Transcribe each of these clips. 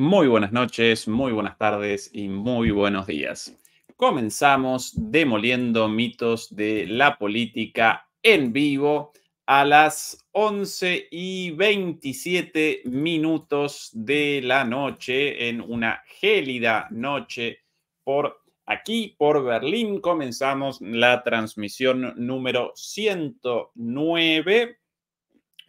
Muy buenas noches, muy buenas tardes y muy buenos días. Comenzamos demoliendo mitos de la política en vivo a las 11 y 27 minutos de la noche en una gélida noche por aquí, por Berlín. Comenzamos la transmisión número 109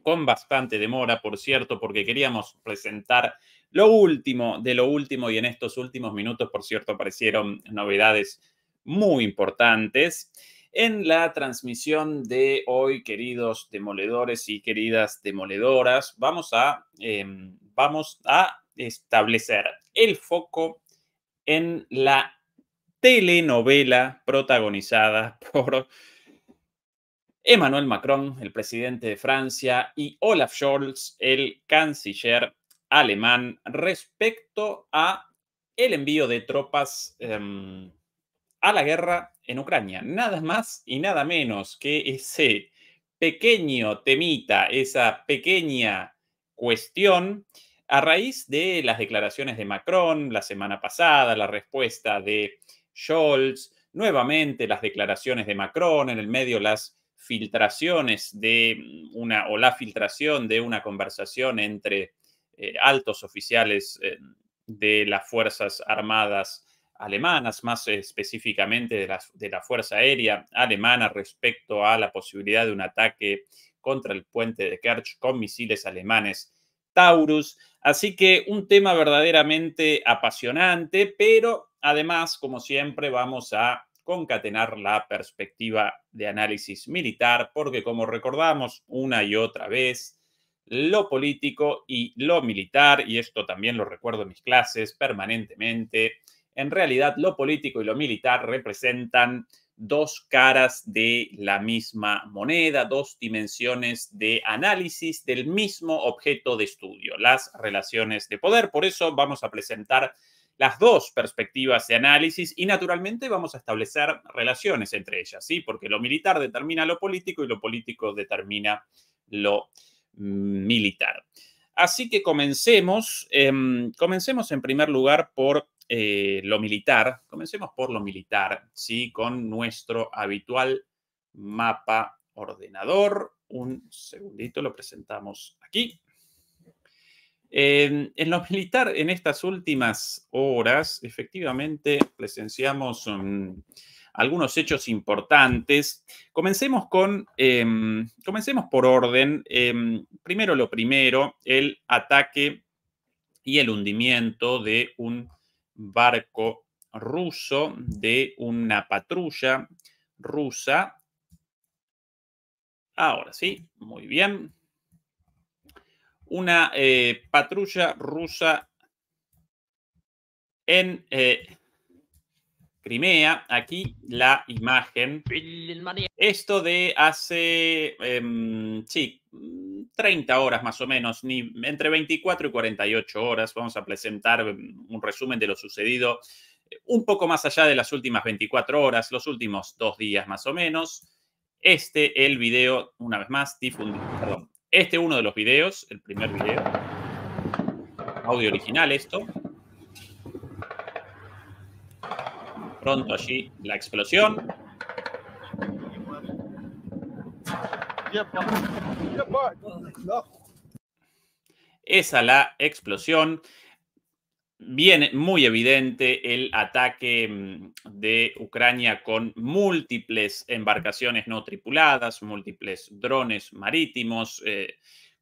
con bastante demora, por cierto, porque queríamos presentar lo último de lo último, y en estos últimos minutos, por cierto, aparecieron novedades muy importantes. En la transmisión de hoy, queridos demoledores y queridas demoledoras, vamos a, em, vamos a establecer el foco en la telenovela protagonizada por Emmanuel Macron, el presidente de Francia, y Olaf Scholz, el canciller alemán respecto a el envío de tropas em, a la guerra en Ucrania. Nada más y nada menos que ese pequeño temita, esa pequeña cuestión a raíz de las declaraciones de Macron la semana pasada, la respuesta de Scholz, nuevamente las declaraciones de Macron, en el medio las filtraciones de mm, una o la filtración de una conversación entre eh, altos oficiales eh, de las Fuerzas Armadas alemanas, más específicamente de la, de la Fuerza Aérea alemana respecto a la posibilidad de un ataque contra el puente de Kerch con misiles alemanes Taurus. Así que un tema verdaderamente apasionante, pero además, como siempre, vamos a concatenar la perspectiva de análisis militar, porque como recordamos una y otra vez, lo político y lo militar, y esto también lo recuerdo en mis clases permanentemente, en realidad lo político y lo militar representan dos caras de la misma moneda, dos dimensiones de análisis del mismo objeto de estudio, las relaciones de poder. Por eso vamos a presentar las dos perspectivas de análisis y naturalmente vamos a establecer relaciones entre ellas, ¿sí? Porque lo militar determina lo político y lo político determina lo Mm, militar. Así que comencemos, em, comencemos en primer lugar por eh, lo militar, comencemos por lo militar, ¿sí? con nuestro habitual mapa ordenador. Un segundito, lo presentamos aquí. en lo militar, en estas últimas horas, efectivamente presenciamos un mm, algunos hechos importantes. Comencemos con, em, comencemos por orden. Em, primero lo primero, el ataque y el hundimiento de un barco ruso, de una patrulla rusa. Ahora sí, muy bien. Una eh, patrulla rusa en eh, Crimea. Aquí la imagen. Esto de hace, em, sí, 30 horas más o menos, ni, entre 24 y 48 horas. Vamos a presentar em, un resumen de lo sucedido un poco más allá de las últimas 24 horas, los últimos dos días más o menos. Este, el video, una vez más, difundido. Perdón. Este uno de los videos, el primer video. Audio original esto. pronto allí la explosión. Esa la explosión. Viene muy evidente el ataque mm, de Ucrania con múltiples embarcaciones no tripuladas, múltiples drones marítimos, eh,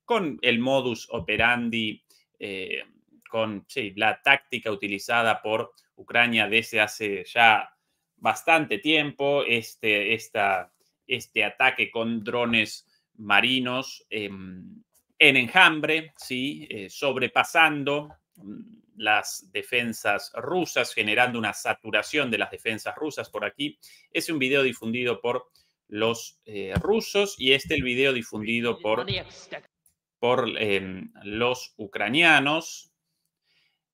con el modus operandi, eh, con la táctica utilizada por Ucrania desde hace ya bastante tiempo, este, este ataque con drones marinos em, en enjambre, ¿sí? Eh, sobrepasando mm, las defensas rusas, generando una saturación de las defensas rusas por aquí. Es un video difundido por los eh, rusos y este el video difundido por, por em, los ucranianos.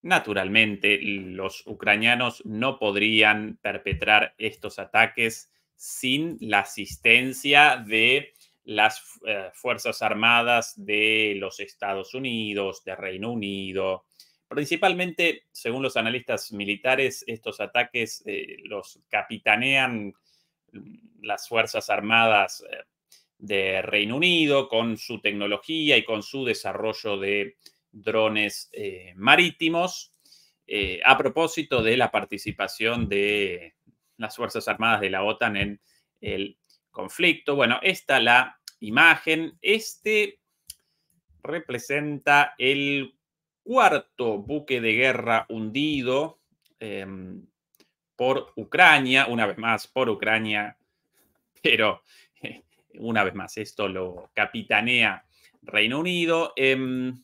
Naturalmente, los ucranianos no podrían perpetrar estos ataques sin la asistencia de las eh, Fuerzas Armadas de los Estados Unidos, de Reino Unido. Principalmente, según los analistas militares, estos ataques eh, los capitanean las Fuerzas Armadas eh, de Reino Unido con su tecnología y con su desarrollo de drones eh, marítimos. Eh, a propósito de la participación de las Fuerzas Armadas de la OTAN en el conflicto. Bueno, esta la imagen. Este representa el cuarto buque de guerra hundido em, por Ucrania, una vez más por Ucrania, pero eh, una vez más esto lo capitanea Reino Unido. Em,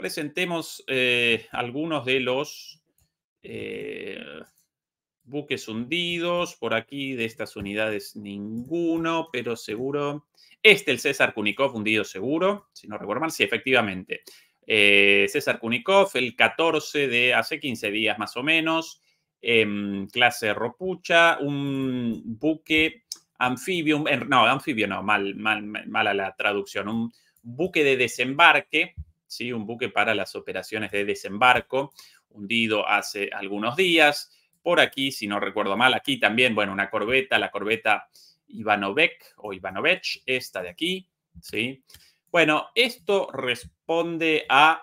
presentemos eh, algunos de los eh, buques hundidos. Por aquí de estas unidades ninguno, pero seguro. Este, el César Kunikov, hundido seguro, si no recuerdo mal. Sí, efectivamente. Eh, César Kunikov, el 14 de hace 15 días más o menos, clase Ropucha, un buque anfibio, no, anfibio no, mal, mal, mala la traducción, un buque de desembarque un buque para las operaciones de desembarco, hundido hace algunos días. Por aquí, si no recuerdo mal, aquí también, bueno, una corbeta, la corbeta Ivanovec o Ivanovech, esta de aquí, ¿sí? Bueno, esto responde a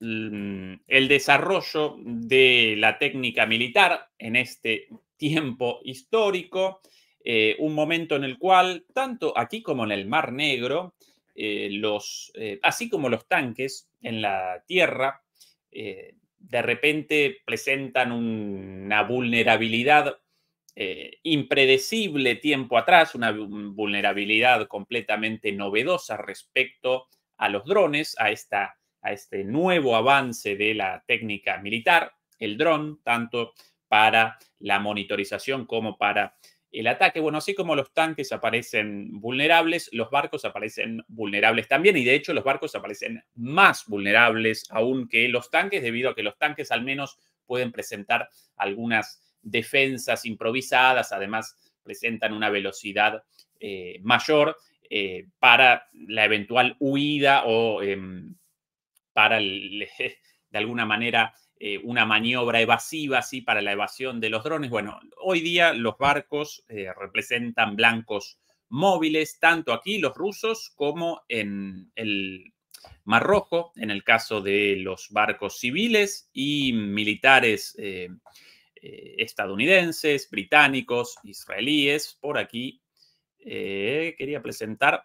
mm, el desarrollo de la técnica militar en este tiempo histórico, eh, un momento en el cual, tanto aquí como en el Mar Negro, eh, los, eh, así como los tanques en la Tierra, eh, de repente presentan una vulnerabilidad impredecible tiempo atrás, una vulnerabilidad completamente novedosa respecto a los drones, a, esta, a este nuevo avance de la técnica militar, el dron, tanto para la monitorización como para el ataque. Bueno, así como los tanques aparecen vulnerables, los barcos aparecen vulnerables también y de hecho los barcos aparecen más vulnerables aún que los tanques debido a que los tanques al menos pueden presentar algunas defensas improvisadas, además presentan una velocidad eh, mayor eh, para la eventual huida o em, para de alguna manera eh, una maniobra evasiva así para la evasión de los drones. Bueno, hoy día los barcos eh, representan blancos móviles, tanto aquí los rusos como en el Mar Rojo, en el caso de los barcos civiles y militares eh, estadounidenses, británicos, israelíes. Por aquí quería presentar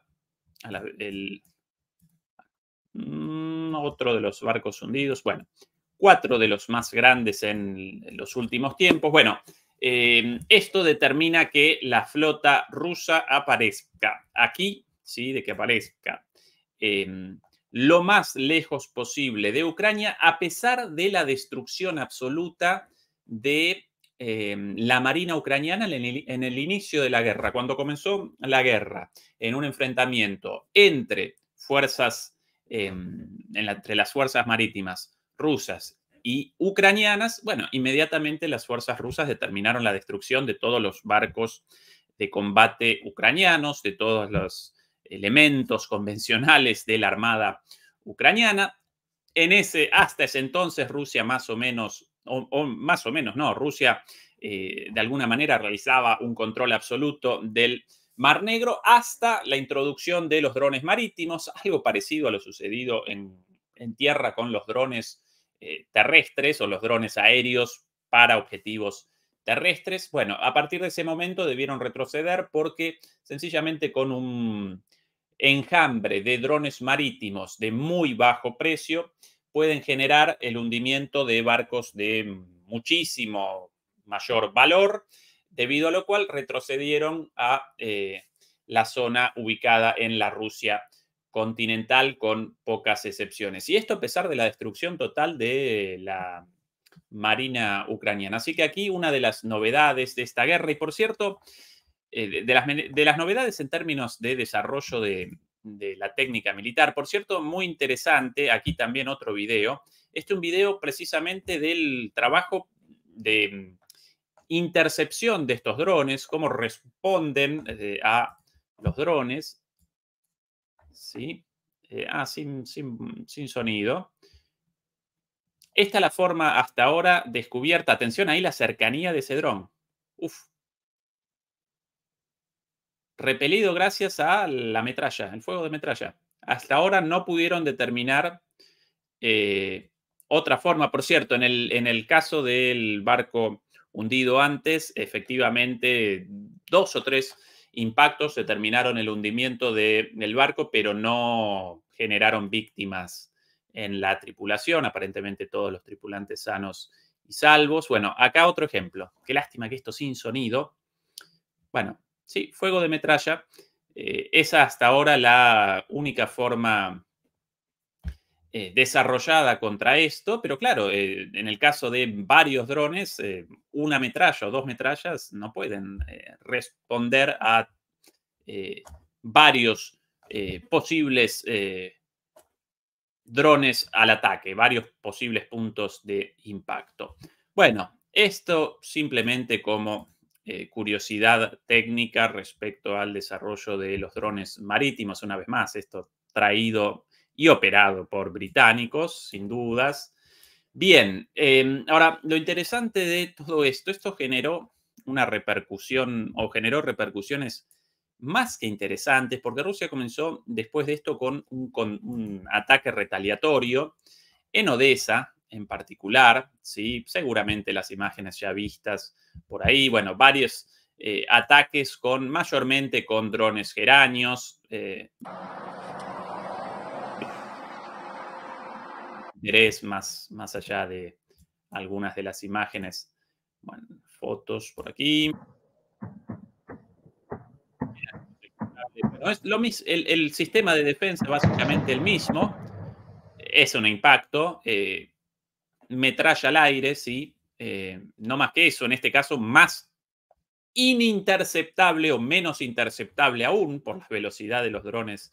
mm, otro de los barcos hundidos. Bueno, cuatro de los más grandes en, los últimos tiempos. Bueno, eh, esto determina que la flota rusa aparezca aquí, ¿sí? De que aparezca eh, lo más lejos posible de Ucrania, a pesar de la destrucción absoluta de eh, la Marina ucraniana en el, inicio de la guerra, cuando comenzó la guerra, en un enfrentamiento entre fuerzas, entre las fuerzas marítimas rusas y ucranianas, bueno, inmediatamente las fuerzas rusas determinaron la destrucción de todos los barcos de combate ucranianos, de todos los elementos convencionales de la Armada ucraniana. En ese, hasta ese entonces Rusia más o menos, o, más o menos, no, Rusia eh, de alguna manera realizaba un control absoluto del Mar Negro hasta la introducción de los drones marítimos, algo parecido a lo sucedido en, en tierra con los drones eh, terrestres o los drones aéreos para objetivos terrestres. Bueno, a partir de ese momento debieron retroceder porque sencillamente con un enjambre de drones marítimos de muy bajo precio pueden generar el hundimiento de barcos de muchísimo mayor valor, debido a lo cual retrocedieron a eh, la zona ubicada en la Rusia continental con pocas excepciones. Y esto a pesar de la destrucción total de la marina ucraniana. Así que aquí una de las novedades de esta guerra, y por cierto, eh, de, las, novedades en términos de desarrollo de, la técnica militar, por cierto, muy interesante, aquí también otro video, este es un video precisamente del trabajo de intercepción de estos drones, cómo responden eh, a los drones ¿sí? Eh, ah, sin, sonido. Esta es la forma hasta ahora descubierta. Atención ahí la cercanía de ese dron. Uf. Repelido gracias a la metralla, el fuego de metralla. Hasta ahora no pudieron determinar eh, otra forma. Por cierto, en el, en el caso del barco hundido antes, efectivamente, dos o tres impactos, determinaron el hundimiento del barco, pero no generaron víctimas en la tripulación, aparentemente todos los tripulantes sanos y salvos. Bueno, acá otro ejemplo. Qué lástima que esto sin sonido. Bueno, sí, fuego de metralla. Es eh, esa hasta ahora la única forma eh, desarrollada contra esto, pero claro, eh, en el caso de varios drones, eh, una metralla o dos metrallas no pueden responder a varios posibles drones al ataque, varios posibles puntos de impacto. Bueno, esto simplemente como curiosidad técnica respecto al desarrollo de los drones marítimos, una vez más, esto traído y operado por británicos, sin dudas. Bien, em, ahora lo interesante de todo esto, esto generó una repercusión o generó repercusiones más que interesantes, porque Rusia comenzó después de esto con un, ataque retaliatorio en Odessa en particular, ¿sí? seguramente las imágenes ya vistas por ahí, bueno, varios eh, ataques con mayormente con drones geranios. Eh, más, más allá de algunas de las imágenes. fotos por aquí. el, sistema de defensa básicamente el mismo. Es un impacto. Eh, metralla al aire, sí. Eh, no más que eso, en este caso, más ininterceptable o menos interceptable aún por la velocidad de los drones,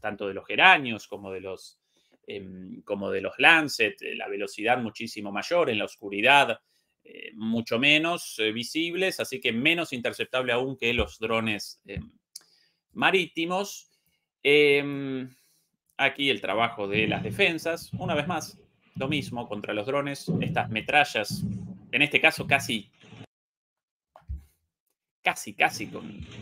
tanto de los geranios como de los Em, como de los Lancet, eh, la velocidad muchísimo mayor, en la oscuridad eh, mucho menos eh, visibles, así que menos interceptable aún que los drones marítimos. Em, aquí el trabajo de las defensas, una vez más, lo mismo contra los drones, estas metrallas, en este caso casi casi, casi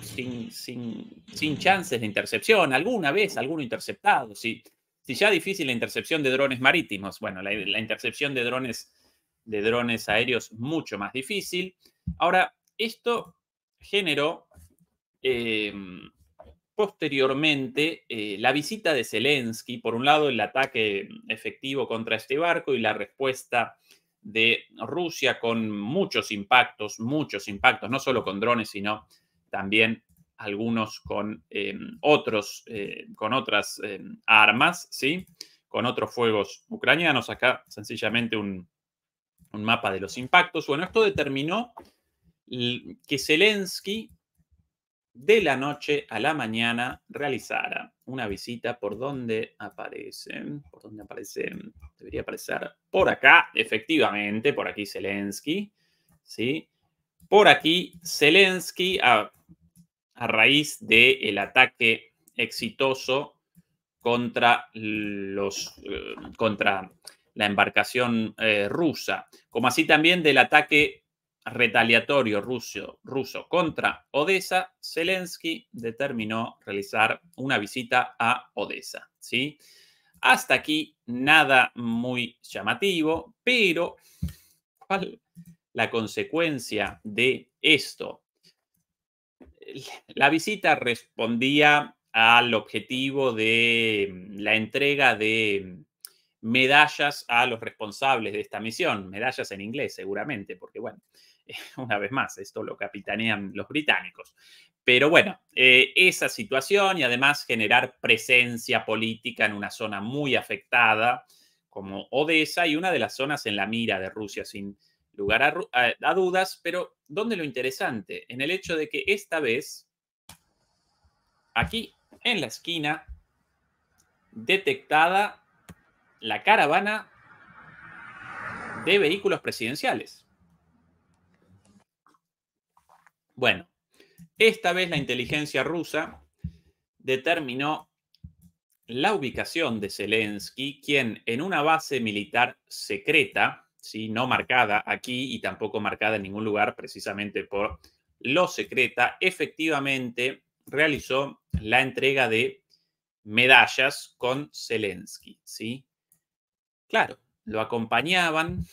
sin, sin, chances de intercepción. Alguna vez, alguno interceptado. sí. Si ya difícil la intercepción de drones marítimos, bueno, la, intercepción de drones, de drones aéreos mucho más difícil. Ahora, esto generó em, posteriormente eh, la visita de Zelensky, por un lado el ataque efectivo contra este barco y la respuesta de Rusia con muchos impactos, muchos impactos, no solo con drones, sino también algunos con eh, otros, eh, con otras eh, armas, ¿sí? Con otros fuegos ucranianos. Acá sencillamente un, un mapa de los impactos. Bueno, esto determinó que Zelensky de la noche a la mañana realizara una visita por donde aparecen. por donde aparecen? debería aparecer por acá, efectivamente, por aquí Zelensky, ¿sí? Por aquí Zelensky, a raíz del ataque exitoso contra, los, eh, contra la embarcación eh, rusa, como así también del ataque retaliatorio ruso, ruso contra Odessa, Zelensky determinó realizar una visita a Odessa. ¿sí? Hasta aquí nada muy llamativo, pero ¿cuál la consecuencia de esto? la visita respondía al objetivo de mm, la entrega de mm, medallas a los responsables de esta misión, medallas en inglés seguramente, porque bueno, una vez más, esto lo capitanean los británicos. Pero bueno, eh, esa situación y además generar presencia política en una zona muy afectada como Odessa y una de las zonas en la mira de Rusia, sin, lugar a, dudas, pero ¿dónde lo interesante? En el hecho de que esta vez, aquí en la esquina, detectada la caravana de vehículos presidenciales. Bueno, esta vez la inteligencia rusa determinó la ubicación de Zelensky, quien en una base militar secreta no marcada aquí y tampoco marcada en ningún lugar precisamente por lo secreta, efectivamente realizó la entrega de medallas con Zelensky. ¿sí? Claro, lo acompañaban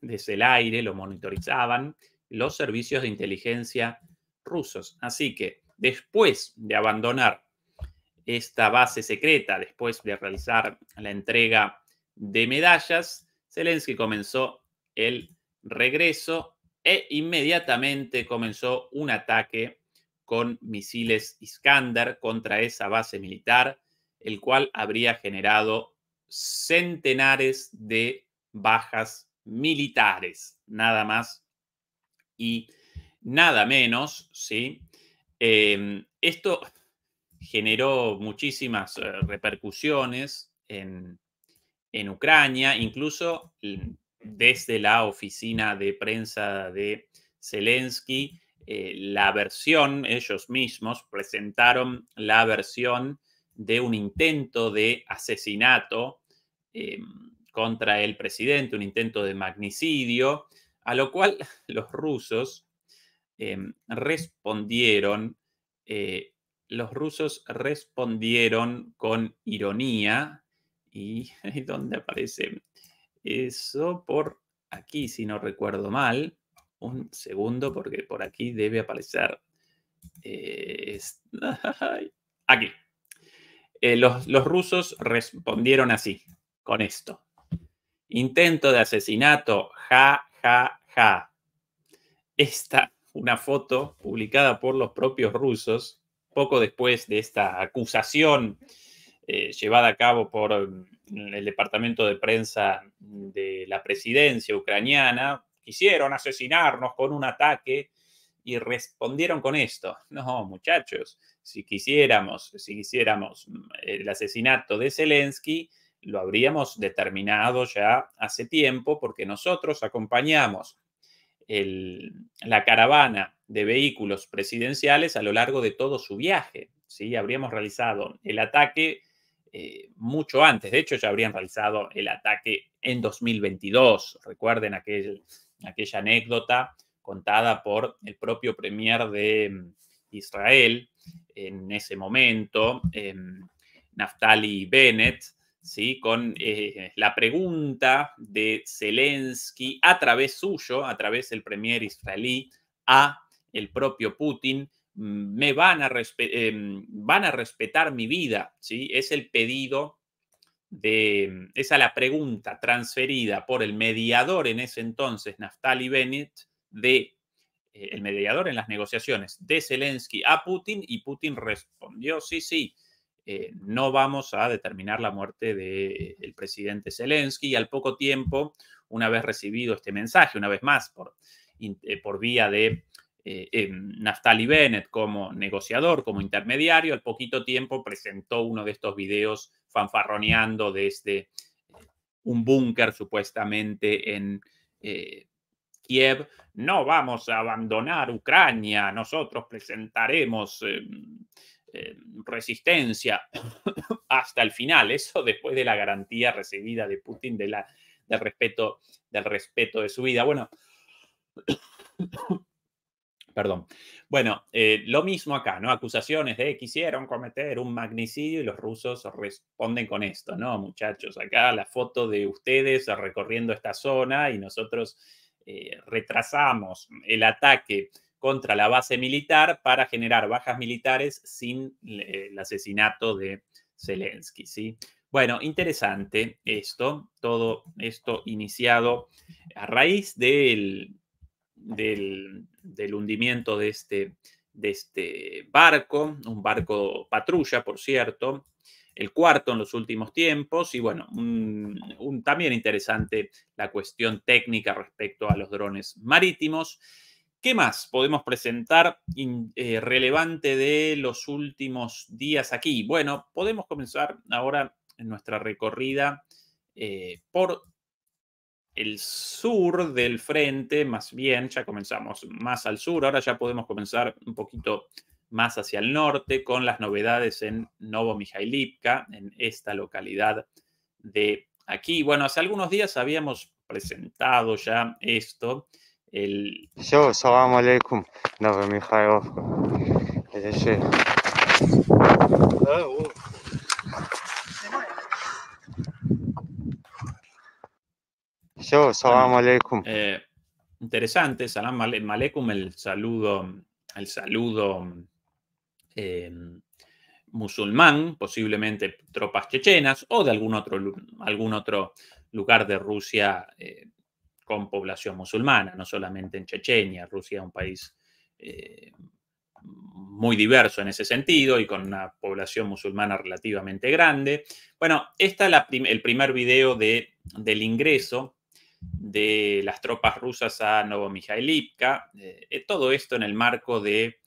desde el aire, lo monitorizaban los servicios de inteligencia rusos. Así que después de abandonar esta base secreta, después de realizar la entrega de medallas, Zelensky comenzó el regreso e inmediatamente comenzó un ataque con misiles Iskander contra esa base militar, el cual habría generado centenares de bajas militares, nada más y nada menos, ¿sí? Em, esto generó muchísimas eh, repercusiones en, en Ucrania, incluso desde la oficina de prensa de Zelensky, eh, la versión, ellos mismos presentaron la versión de un intento de asesinato eh, contra el presidente, un intento de magnicidio, a lo cual los rusos eh, respondieron, los rusos respondieron con ironía, y ¿dónde aparece eso? Por aquí, si no recuerdo mal. Un segundo, porque por aquí debe aparecer. Eh, aquí. Eh, los, los rusos respondieron así, con esto. Intento de asesinato, ja, ja, ja. Esta, una foto publicada por los propios rusos, poco después de esta acusación eh, llevada a cabo por mm, el departamento de prensa de la presidencia ucraniana, quisieron asesinarnos con un ataque y respondieron con esto. No, muchachos, si quisiéramos, si quisiéramos mm, el asesinato de Zelensky, lo habríamos determinado ya hace tiempo porque nosotros acompañamos la caravana de vehículos presidenciales a lo largo de todo su viaje. ¿sí? Habríamos realizado el ataque eh, mucho antes. De hecho, ya habrían realizado el ataque en 2022. Recuerden aquella anécdota contada por el propio premier de mm, Israel en ese momento, eh, Naftali Bennett, ¿sí? con eh, la pregunta de Zelensky a través suyo, a través del premier israelí, a el propio Putin, me van a, em, van a respetar mi vida, ¿sí? Es el pedido de, esa la pregunta transferida por el mediador en ese entonces, Naftali Bennett, de eh, el mediador en las negociaciones de Zelensky a Putin y Putin respondió, sí, sí, eh, no vamos a determinar la muerte del presidente Zelensky y al poco tiempo, una vez recibido este mensaje, una vez más por, eh, por vía de eh, eh, Naftali Bennett como negociador, como intermediario, al poquito tiempo presentó uno de estos videos fanfarroneando desde este, eh, un búnker supuestamente en eh, Kiev. No vamos a abandonar Ucrania, nosotros presentaremos em, em, resistencia hasta el final. Eso después de la garantía recibida de Putin del, respeto, del respeto de su vida. Bueno perdón. Bueno, eh, lo mismo acá, ¿no? Acusaciones de que eh, quisieron cometer un magnicidio y los rusos responden con esto, ¿no? Muchachos, acá la foto de ustedes recorriendo esta zona y nosotros eh, retrasamos el ataque contra la base militar para generar bajas militares sin el asesinato de Zelensky, ¿sí? Bueno, interesante esto, todo esto iniciado a raíz del del, hundimiento de este, de este barco, un barco patrulla, por cierto, el cuarto en los últimos tiempos y bueno, un, también interesante la cuestión técnica respecto a los drones marítimos. ¿Qué más podemos presentar eh, relevante de los últimos días aquí? Bueno, podemos comenzar ahora nuestra recorrida eh, por el sur del frente, más bien, ya comenzamos más al sur, ahora ya podemos comenzar un poquito más hacia el norte con las novedades en Novo mijailipka en esta localidad de aquí. Bueno, hace algunos días habíamos presentado ya esto. El... Yo, salam aleikum, Yo, salam aleikum. Eh, interesante, salam aleikum, el saludo, saludo em, musulmán, posiblemente tropas chechenas o de algún otro, algún otro lugar de Rusia eh, con población musulmana, no solamente en Chechenia. Rusia es un país eh, muy diverso en ese sentido y con una población musulmana relativamente grande. Bueno, este es el primer video de, del ingreso de las tropas rusas a Novomijailivka, eh, eh, todo esto en el marco de,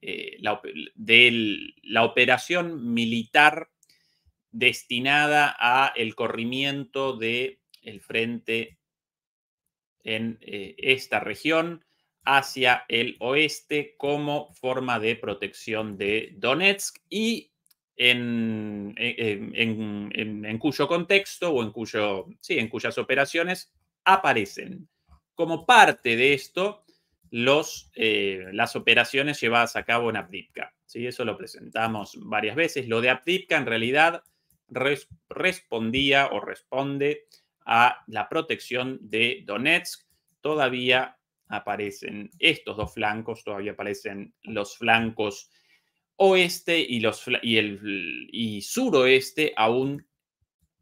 eh, la, de la operación militar destinada a el corrimiento del el frente en esta región hacia el oeste como forma de protección de Donetsk y en, cuyo contexto o en, cuyo, en cuyas operaciones aparecen. Como parte de esto, los, eh, las operaciones llevadas a cabo en Apdipka. ¿sí? Eso lo presentamos varias veces. Lo de Apdipka en realidad respondía o responde a la protección de Donetsk. Todavía aparecen estos dos flancos, todavía aparecen los flancos oeste y, los, y, el, y suroeste aún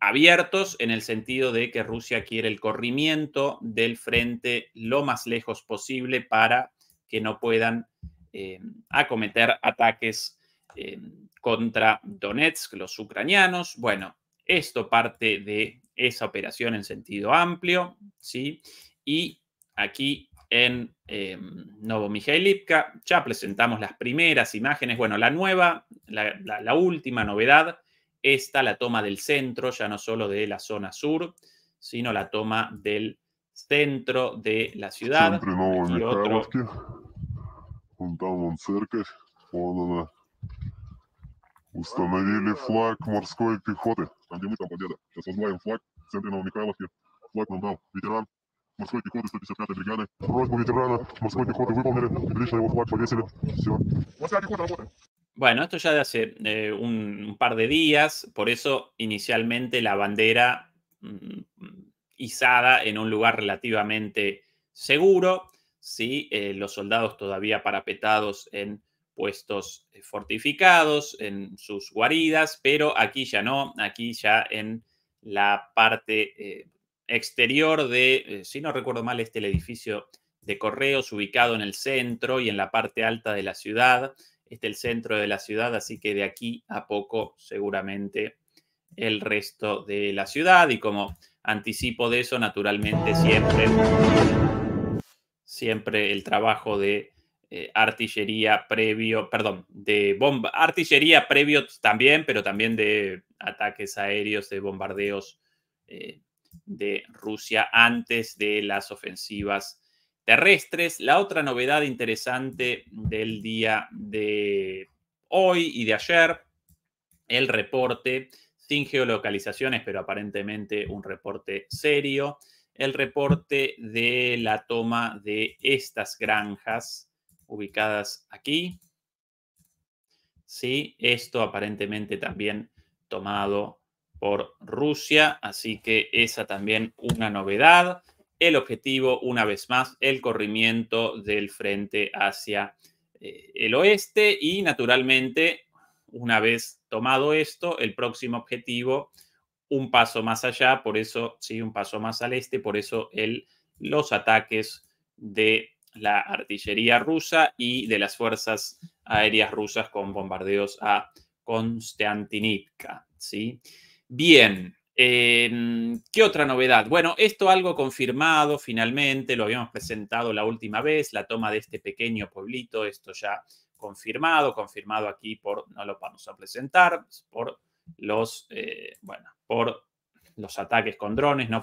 abiertos en el sentido de que Rusia quiere el corrimiento del frente lo más lejos posible para que no puedan eh, acometer ataques eh, contra Donetsk, los ucranianos. Bueno, esto parte de esa operación en sentido amplio, ¿sí? Y aquí en eh, ya presentamos las primeras imágenes, bueno, la nueva, la última novedad esta, la toma del centro, ya no solo de la zona sur, sino la toma del centro de la ciudad. otro. cerca. no Установили флаг морской пехоты. Там где мы там победа? Сейчас узнаем флаг в центре Новомихайловки. Флаг нам дал ветеран bueno, esto ya de hace un, par de días, por eso inicialmente la bandera izada en un lugar relativamente seguro, los soldados todavía parapetados en puestos fortificados, en sus guaridas, pero aquí ya no, aquí ya en la parte exterior de, eh, si no recuerdo mal, este el edificio de correos ubicado en el centro y en la parte alta de la ciudad. Este es el centro de la ciudad, así que de aquí a poco seguramente el resto de la ciudad y como anticipo de eso, naturalmente siempre, siempre el trabajo de eh, artillería previo, perdón, de bomba, artillería previo también, pero también de ataques aéreos, de bombardeos eh, de Rusia antes de las ofensivas terrestres. La otra novedad interesante del día de hoy y de ayer, el reporte sin geolocalizaciones, pero aparentemente un reporte serio, el reporte de la toma de estas granjas ubicadas aquí. Sí, esto aparentemente también tomado por Rusia, así que esa también una novedad. El objetivo, una vez más, el corrimiento del frente hacia eh, el oeste y, naturalmente, una vez tomado esto, el próximo objetivo, un paso más allá, por eso, sí, un paso más al este, por eso el, los ataques de la artillería rusa y de las fuerzas aéreas rusas con bombardeos a Konstantinivka, ¿sí? sí Bien, em, ¿qué otra novedad? Bueno, esto algo confirmado finalmente, lo habíamos presentado la última vez, la toma de este pequeño pueblito, esto ya confirmado, confirmado aquí por, no lo vamos a presentar, por los, eh, bueno, por los ataques con drones, no,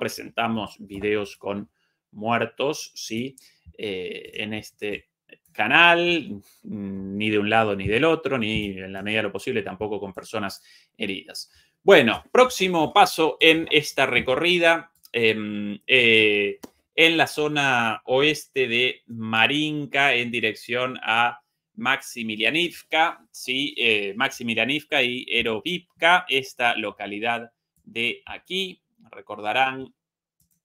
presentamos videos con muertos, ¿sí? Eh, en este canal, ni de un lado ni del otro, ni en la medida de lo posible tampoco con personas heridas. Bueno, próximo paso en esta recorrida em, eh, en la zona oeste de Marinka en dirección a Maximilianivka, sí, eh, Maximilianivka y Erovivka, esta localidad de aquí. Recordarán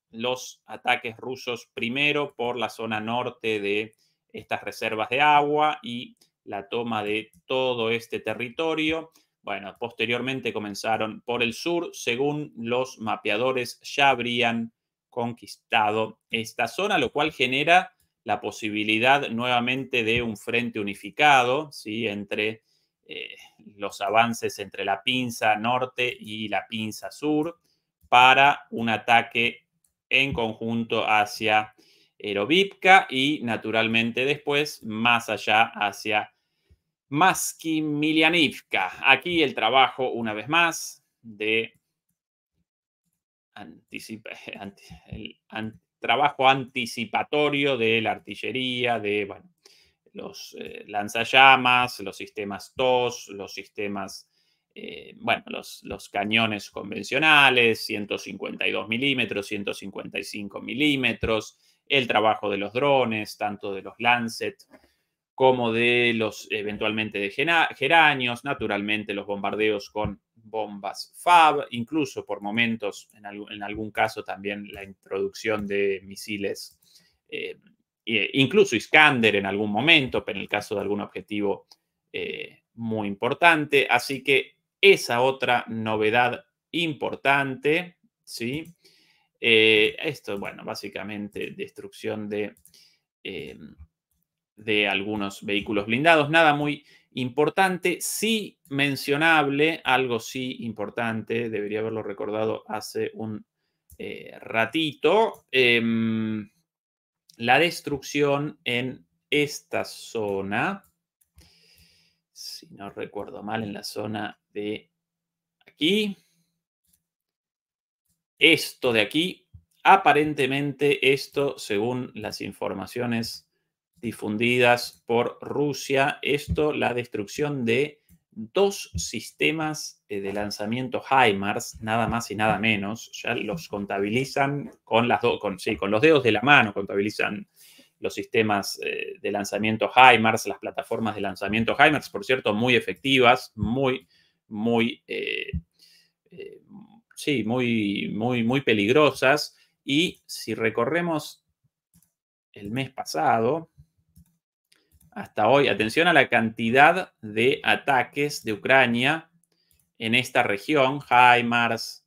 los ataques rusos primero por la zona norte de estas reservas de agua y la toma de todo este territorio. Bueno, posteriormente comenzaron por el sur, según los mapeadores ya habrían conquistado esta zona, lo cual genera la posibilidad nuevamente de un frente unificado ¿sí? entre eh, los avances entre la pinza norte y la pinza sur para un ataque en conjunto hacia Erovipka y naturalmente después más allá hacia Maski milianivka Aquí el trabajo, una vez más, de eh, el trabajo anticipatorio de la artillería, de los eh, lanzallamas, los sistemas TOS, los sistemas, eh, bueno, los, los, cañones convencionales, 152 milímetros, 155 milímetros, el trabajo de los drones, tanto de los Lancet como de los eventualmente de geranios, naturalmente los bombardeos con bombas FAB, incluso por momentos, en, algún, caso también la introducción de misiles, eh, e incluso Iskander en algún momento, pero en el caso de algún objetivo eh, muy importante. Así que esa otra novedad importante, ¿sí? Eh, esto, bueno, básicamente destrucción de de algunos vehículos blindados. Nada muy importante, sí mencionable, algo sí importante, debería haberlo recordado hace un eh, ratito, em, la destrucción en esta zona, si no recuerdo mal, en la zona de aquí, esto de aquí, aparentemente esto, según las informaciones difundidas por Rusia. Esto, la destrucción de dos sistemas eh, de lanzamiento HIMARS, nada más y nada menos. Ya los contabilizan con, las con, los dedos de la mano, contabilizan los sistemas eh, de lanzamiento HIMARS, las plataformas de lanzamiento HIMARS, por cierto, muy efectivas, muy, muy, eh, sí, muy, muy, muy peligrosas. Y si recorremos el mes pasado, hasta hoy. Atención a la cantidad de ataques de Ucrania en esta región, HIMARS,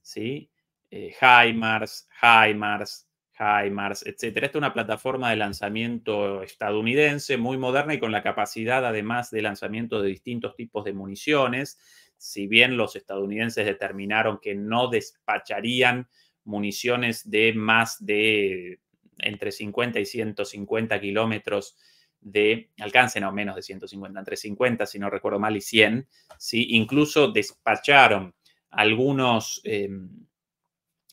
¿sí? Eh, HIMARS, HIMARS, HIMARS, etc. Esta es una plataforma de lanzamiento estadounidense muy moderna y con la capacidad además de lanzamiento de distintos tipos de municiones. Si bien los estadounidenses determinaron que no despacharían municiones de más de entre 50 y 150 kilómetros de alcance, no menos de 150, entre 50, si no recuerdo mal, y 100. Incluso despacharon algunos, em,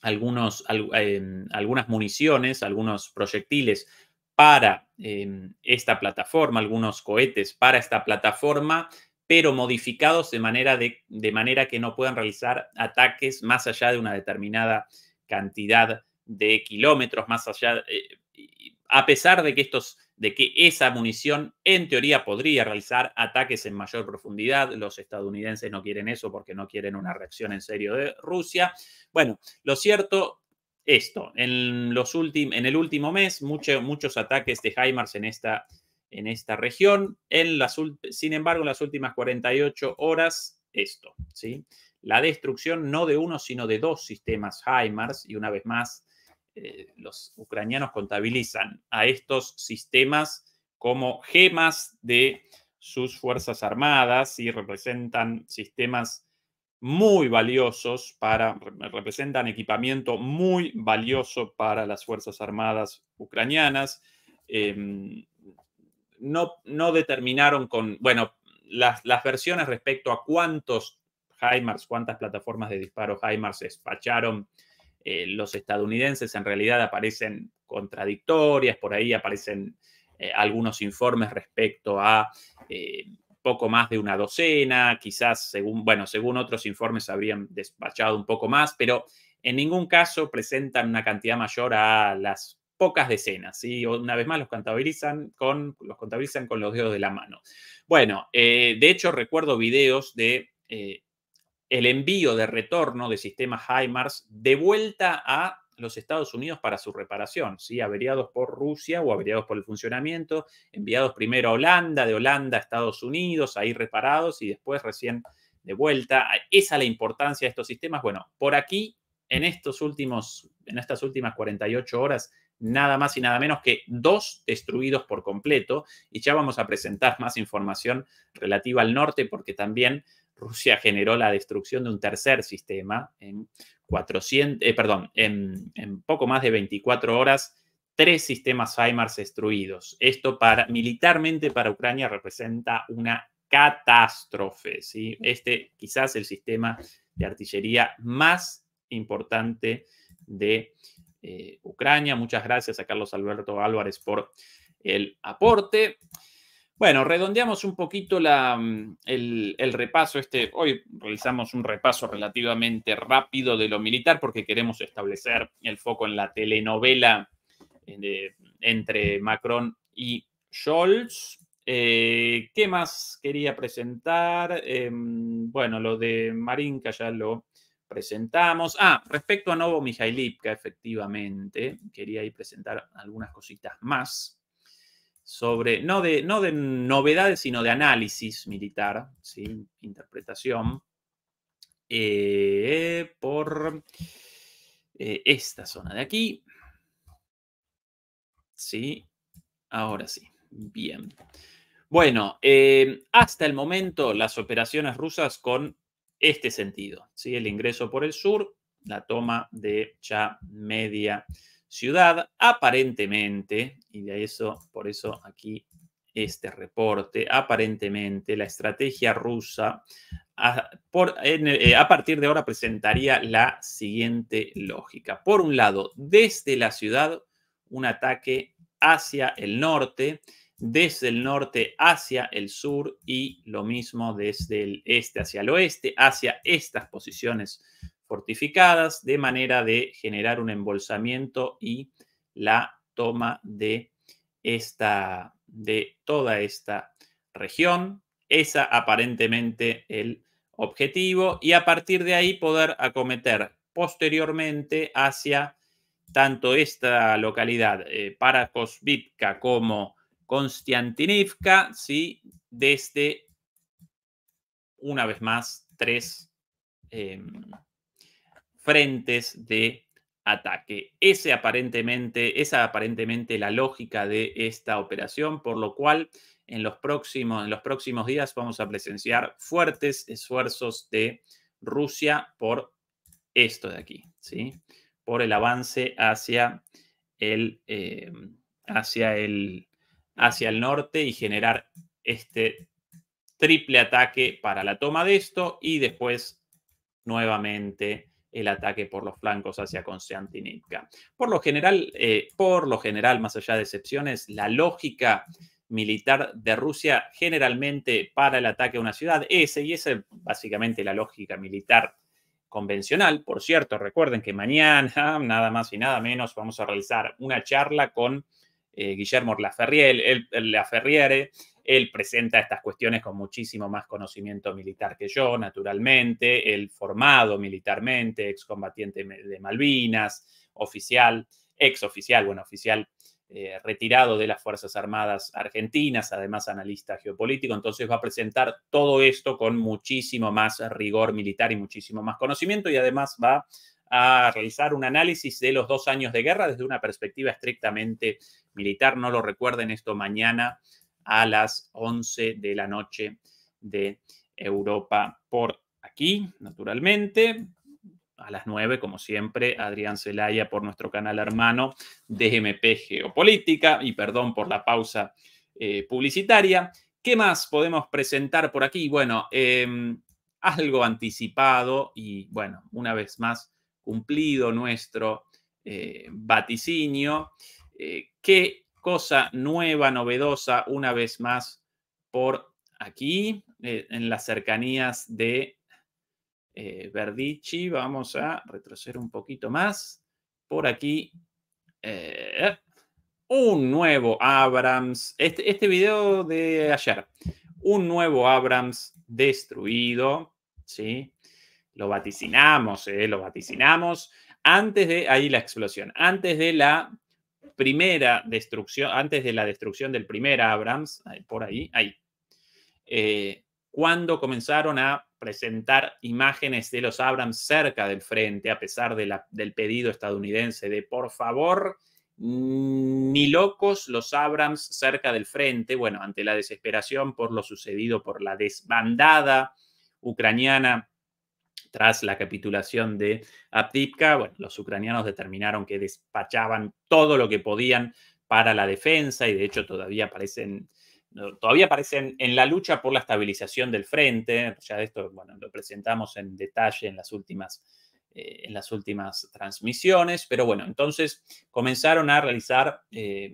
algunos, em, algunas municiones, algunos proyectiles para em, esta plataforma, algunos cohetes para esta plataforma, pero modificados de manera, de, manera que no puedan realizar ataques más allá de una determinada cantidad de kilómetros, más allá, eh, a pesar de que, estos, de que esa munición en teoría podría realizar ataques en mayor profundidad. Los estadounidenses no quieren eso porque no quieren una reacción en serio de Rusia. Bueno, lo cierto, esto, en, los en el último mes, muchos ataques de HIMARS en esta, en esta región. En sin embargo, en las últimas 48 horas, esto, ¿sí? La destrucción no de uno, sino de dos sistemas HIMARS y una vez más eh, los ucranianos contabilizan a estos sistemas como gemas de sus Fuerzas Armadas y representan sistemas muy valiosos para, representan equipamiento muy valioso para las Fuerzas Armadas ucranianas. Em, no, determinaron con, bueno, las, versiones respecto a cuántos HIMARS, cuántas plataformas de disparo HIMARS despacharon eh, los estadounidenses en realidad aparecen contradictorias, por ahí aparecen eh, algunos informes respecto a eh, poco más de una docena, quizás según, bueno, según otros informes habrían despachado un poco más, pero en ningún caso presentan una cantidad mayor a las pocas decenas, y Una vez más los contabilizan con, los contabilizan con los dedos de la mano. Bueno, de hecho recuerdo videos de el envío de retorno de sistemas HIMARS de vuelta a los Estados Unidos para su reparación, si averiados por Rusia o averiados por el funcionamiento, enviados primero a Holanda, de Holanda a Estados Unidos, ahí reparados y después recién de vuelta. Ah, esa es la importancia de estos sistemas. Bueno, por aquí, en, estos últimos, en estas últimas 48 horas, nada más y nada menos que dos destruidos por completo. Y ya vamos a presentar más información relativa al norte porque también Rusia generó la destrucción de un tercer sistema en, 400, eh, perdón, en, poco más de 24 horas, tres sistemas Weimars destruidos. Esto para, militarmente para Ucrania representa una catástrofe. Este quizás el sistema de artillería más importante de eh, Ucrania. Muchas gracias a Carlos Alberto Álvarez por el aporte. Bueno, redondeamos un poquito mm, el, repaso. Este, hoy realizamos un repaso relativamente rápido de lo militar porque queremos establecer el foco en la telenovela eh, entre Macron y Scholz. Eh, ¿Qué más quería presentar? Em, bueno, lo de Marinka ya lo presentamos. Ah, respecto a Novo Mijailipka, efectivamente, quería ahí presentar algunas cositas más sobre, no de, no de novedades, sino de análisis militar, ¿sí? interpretación, eh, por eh, esta zona de aquí. Sí, ahora sí, bien. Bueno, eh, hasta el momento las operaciones rusas con este sentido, ¿sí? el ingreso por el sur, la toma de ya media ciudad, aparentemente, y de eso, por eso aquí este reporte, aparentemente la estrategia rusa ah, eh, a, partir de ahora presentaría la siguiente lógica. Por un lado, desde la ciudad, un ataque hacia el norte, desde el norte hacia el sur y lo mismo desde el este hacia el oeste, hacia estas posiciones fortificadas, de manera de generar un embolsamiento y la toma de, esta, de toda esta región. Esa aparentemente el objetivo y a partir de ahí poder acometer posteriormente hacia tanto esta localidad eh, para Kosvitka como Konstantinivka, ¿sí? desde una vez más tres em, frentes de ataque. Ese aparentemente, es aparentemente la lógica de esta operación, por lo cual en los próximos, en los próximos días vamos a presenciar fuertes esfuerzos de Rusia por esto de aquí, ¿sí? por el avance hacia el, eh, hacia el, hacia el norte y generar este triple ataque para la toma de esto y después nuevamente el ataque por los flancos hacia Konstantinivka. Por lo general, eh, por lo general, más allá de excepciones, la lógica militar de Rusia generalmente para el ataque a una ciudad es, y es eh, básicamente la lógica militar convencional. Por cierto, recuerden que mañana, nada más y nada menos, vamos a realizar una charla con eh, Guillermo Laferriere él presenta estas cuestiones con muchísimo más conocimiento militar que yo, naturalmente, él formado militarmente, excombatiente de Malvinas, oficial, exoficial, bueno, oficial eh, retirado de las Fuerzas Armadas Argentinas, además analista geopolítico, entonces va a presentar todo esto con muchísimo más rigor militar y muchísimo más conocimiento y además va a realizar un análisis de los dos años de guerra desde una perspectiva estrictamente militar. No lo recuerden esto mañana a las 11 de la noche de Europa por aquí, naturalmente. A las 9, como siempre, Adrián Zelaya por nuestro canal hermano de MP Geopolítica y perdón por la pausa eh, publicitaria. ¿Qué más podemos presentar por aquí? Bueno, em, algo anticipado y bueno, una vez más cumplido nuestro eh, vaticinio, eh, que cosa nueva, novedosa, una vez más por aquí, eh, en las cercanías de eh, Vamos a retroceder un poquito más. Por aquí, eh, un nuevo Abrams. Este, este video de ayer, un nuevo Abrams destruido, ¿sí? Lo vaticinamos, ¿eh? lo vaticinamos antes de ahí la explosión, antes de la primera destrucción, antes de la destrucción del primer Abrams, por ahí, ahí, eh, cuando comenzaron a presentar imágenes de los Abrams cerca del frente, a pesar de la, del pedido estadounidense de por favor, ni locos los Abrams cerca del frente, bueno, ante la desesperación por lo sucedido por la desbandada ucraniana tras la capitulación de Aptivka, los ucranianos determinaron que despachaban todo lo que podían para la defensa y de hecho todavía aparecen, todavía aparecen en la lucha por la estabilización del frente. Ya esto, bueno, lo presentamos en detalle en las últimas eh, en las últimas transmisiones, pero bueno, entonces comenzaron a realizar eh,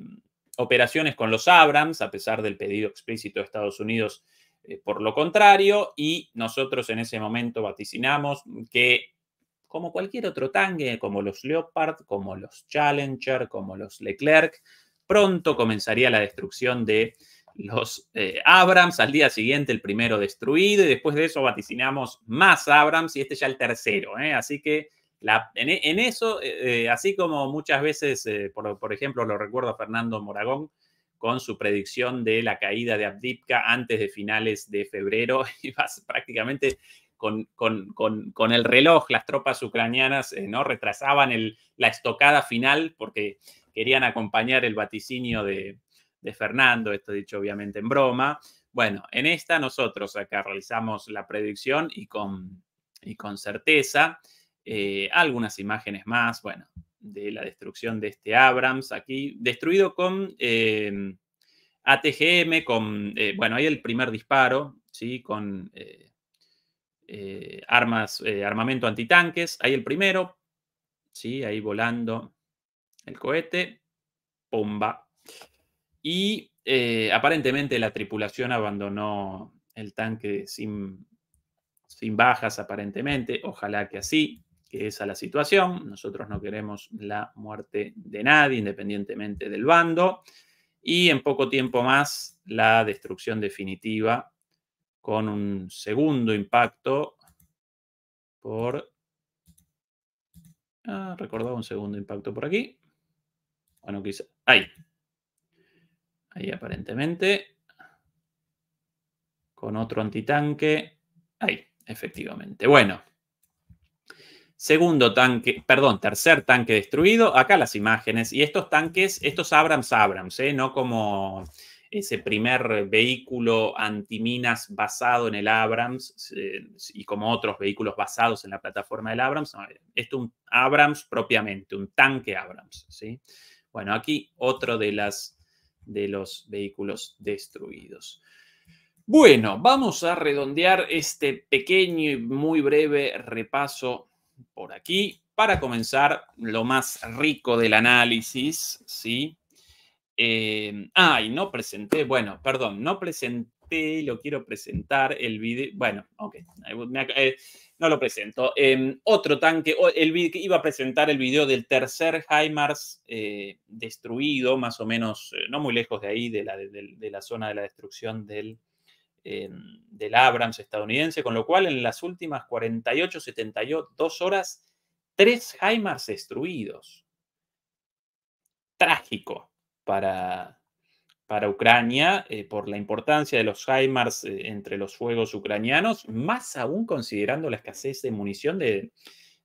operaciones con los Abrams, a pesar del pedido explícito de Estados Unidos eh, por lo contrario, y nosotros en ese momento vaticinamos que, como cualquier otro tanque, como los Leopard, como los Challenger, como los Leclerc, pronto comenzaría la destrucción de los eh, Abrams, al día siguiente el primero destruido, y después de eso vaticinamos más Abrams, y este ya el tercero, ¿eh? así que... en, eso, así como muchas veces, por, por ejemplo, lo recuerdo a Fernando Moragón, con su predicción de la caída de Abdipka antes de finales de febrero y prácticamente con, el reloj. Las tropas ucranianas eh, ¿no? retrasaban la estocada final porque querían acompañar el vaticinio de, Fernando, esto dicho obviamente en broma. Bueno, en esta nosotros acá realizamos la predicción y con, certeza. Eh, algunas imágenes más, bueno, de la destrucción de este Abrams aquí, destruido con eh, ATGM, con, eh, bueno, ahí el primer disparo, ¿sí? Con eh, armas, armamento antitanques, ahí el primero, ¿sí? Ahí volando el cohete, bomba. Y aparentemente la tripulación abandonó el tanque sin, sin bajas, aparentemente, ojalá que así que esa es la situación. Nosotros no queremos la muerte de nadie, independientemente del bando. Y en poco tiempo más, la destrucción definitiva con un segundo impacto por... Ah, recordaba un segundo impacto por aquí. Bueno, quizá... Ahí. Ahí aparentemente. Con otro antitanque. Ahí, efectivamente. Bueno. Segundo tanque, perdón, tercer tanque destruido. Acá las imágenes. Y estos tanques, estos Abrams Abrams, ¿eh? no como ese primer vehículo antiminas basado en el Abrams eh, y como otros vehículos basados en la plataforma del Abrams. Esto esto un Abrams propiamente, un tanque Abrams. ¿sí? Bueno, aquí otro de, las, de los vehículos destruidos. Bueno, vamos a redondear este pequeño y muy breve repaso por aquí para comenzar lo más rico del análisis, ¿sí? Em, ay, no presenté, bueno, perdón, no presenté, lo quiero presentar, el video, bueno, ok, eh, no lo presento. Em, otro tanque, el, iba a presentar el video del tercer HIMARS eh, destruido, más o menos, eh, no muy lejos de ahí, de la zona de la destrucción del de del Abrams estadounidense, con lo cual en las últimas 48, 72 horas, tres Jaimars destruidos. Trágico para, para Ucrania eh, por la importancia de los Jaimars eh, entre los fuegos ucranianos, más aún considerando la escasez de munición de,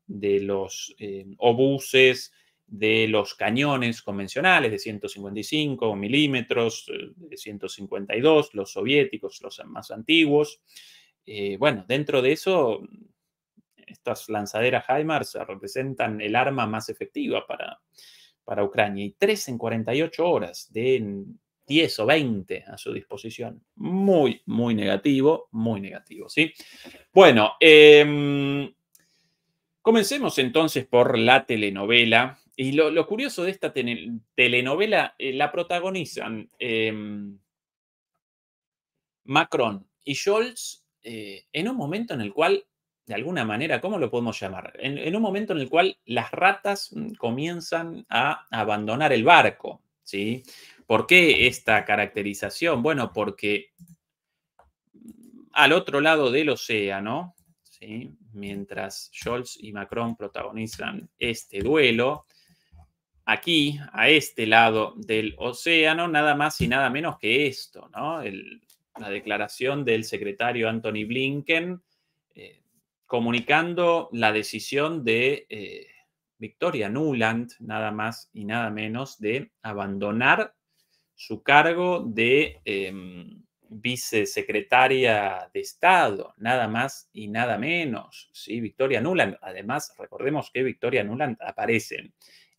de los eh, obuses, de los cañones convencionales de 155 milímetros, eh, de 152, los soviéticos, los más antiguos. Eh, bueno, dentro de eso, estas lanzaderas HIMARS representan el arma más efectiva para, para Ucrania y tres en 48 horas de 10 o 20 a su disposición. Muy, muy negativo, muy negativo, ¿sí? Bueno, em, comencemos entonces por la telenovela y lo, curioso de esta telenovela, eh, la protagonizan em, Macron y Scholz eh, en un momento en el cual, de alguna manera, ¿cómo lo podemos llamar? En, un momento en el cual las ratas mm, comienzan a abandonar el barco, ¿sí? ¿Por qué esta caracterización? Bueno, porque al otro lado del océano, ¿sí? mientras Scholz y Macron protagonizan este duelo, aquí, a este lado del océano, nada más y nada menos que esto, ¿no? la declaración del secretario Anthony Blinken eh, comunicando la decisión de eh, Victoria Nuland, nada más y nada menos, de abandonar su cargo de em, vicesecretaria de Estado, nada más y nada menos. ¿sí? Victoria Nuland, además, recordemos que Victoria Nuland aparece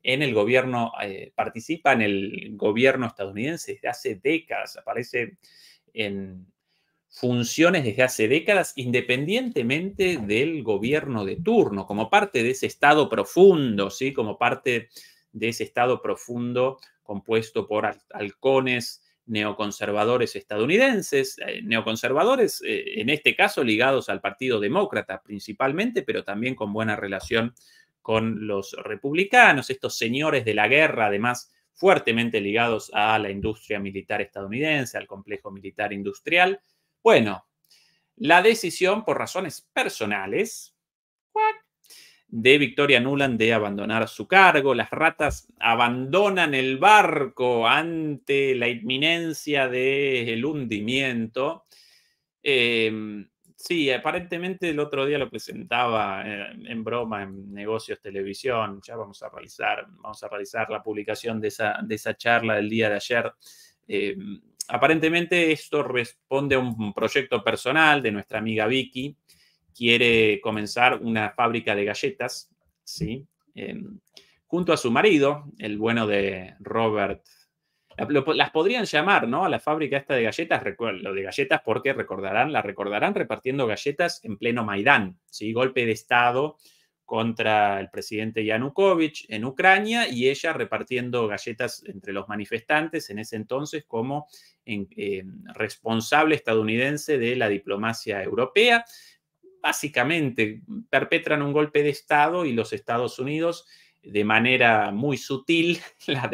en el gobierno, eh, participa en el gobierno estadounidense desde hace décadas, aparece en funciones desde hace décadas, independientemente del gobierno de turno, como parte de ese Estado profundo, ¿sí? como parte de ese Estado profundo compuesto por halcones neoconservadores estadounidenses, eh, neoconservadores eh, en este caso ligados al Partido Demócrata principalmente, pero también con buena relación con los republicanos, estos señores de la guerra, además fuertemente ligados a la industria militar estadounidense, al complejo militar industrial. Bueno, la decisión por razones personales de Victoria Nuland de abandonar su cargo, las ratas abandonan el barco ante la inminencia del hundimiento. Em, sí, aparentemente el otro día lo presentaba eh, en, broma en Negocios Televisión. Ya vamos a realizar, vamos a realizar la publicación de esa, charla del día de ayer. Eh, aparentemente esto responde a un proyecto personal de nuestra amiga Vicky. Quiere comenzar una fábrica de galletas, ¿sí? Eh, junto a su marido, el bueno de Robert las podrían llamar, ¿no? A la fábrica esta de galletas, lo de galletas porque recordarán, la recordarán repartiendo galletas en pleno Maidán, ¿sí? Golpe de Estado contra el presidente Yanukovych en Ucrania y ella repartiendo galletas entre los manifestantes en ese entonces como en, responsable estadounidense de la diplomacia europea. Básicamente perpetran un golpe de Estado y los Estados Unidos de manera muy sutil la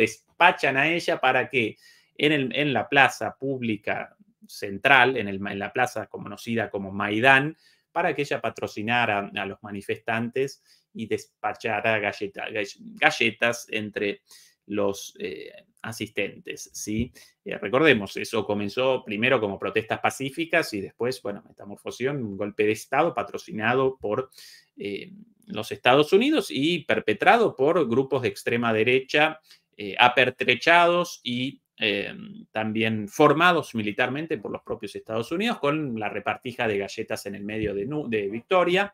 despachan a ella para que en, la plaza pública central, en, el, en, la plaza conocida como Maidán, para que ella patrocinara a los manifestantes y despachara galletas entre los eh, asistentes. ¿sí? Eh, recordemos, eso comenzó primero como protestas pacíficas y después, bueno, metamorfosión, un golpe de Estado patrocinado por eh, los Estados Unidos y perpetrado por grupos de extrema derecha eh, apertrechados y eh, también formados militarmente por los propios Estados Unidos, con la repartija de galletas en el medio de, Victoria,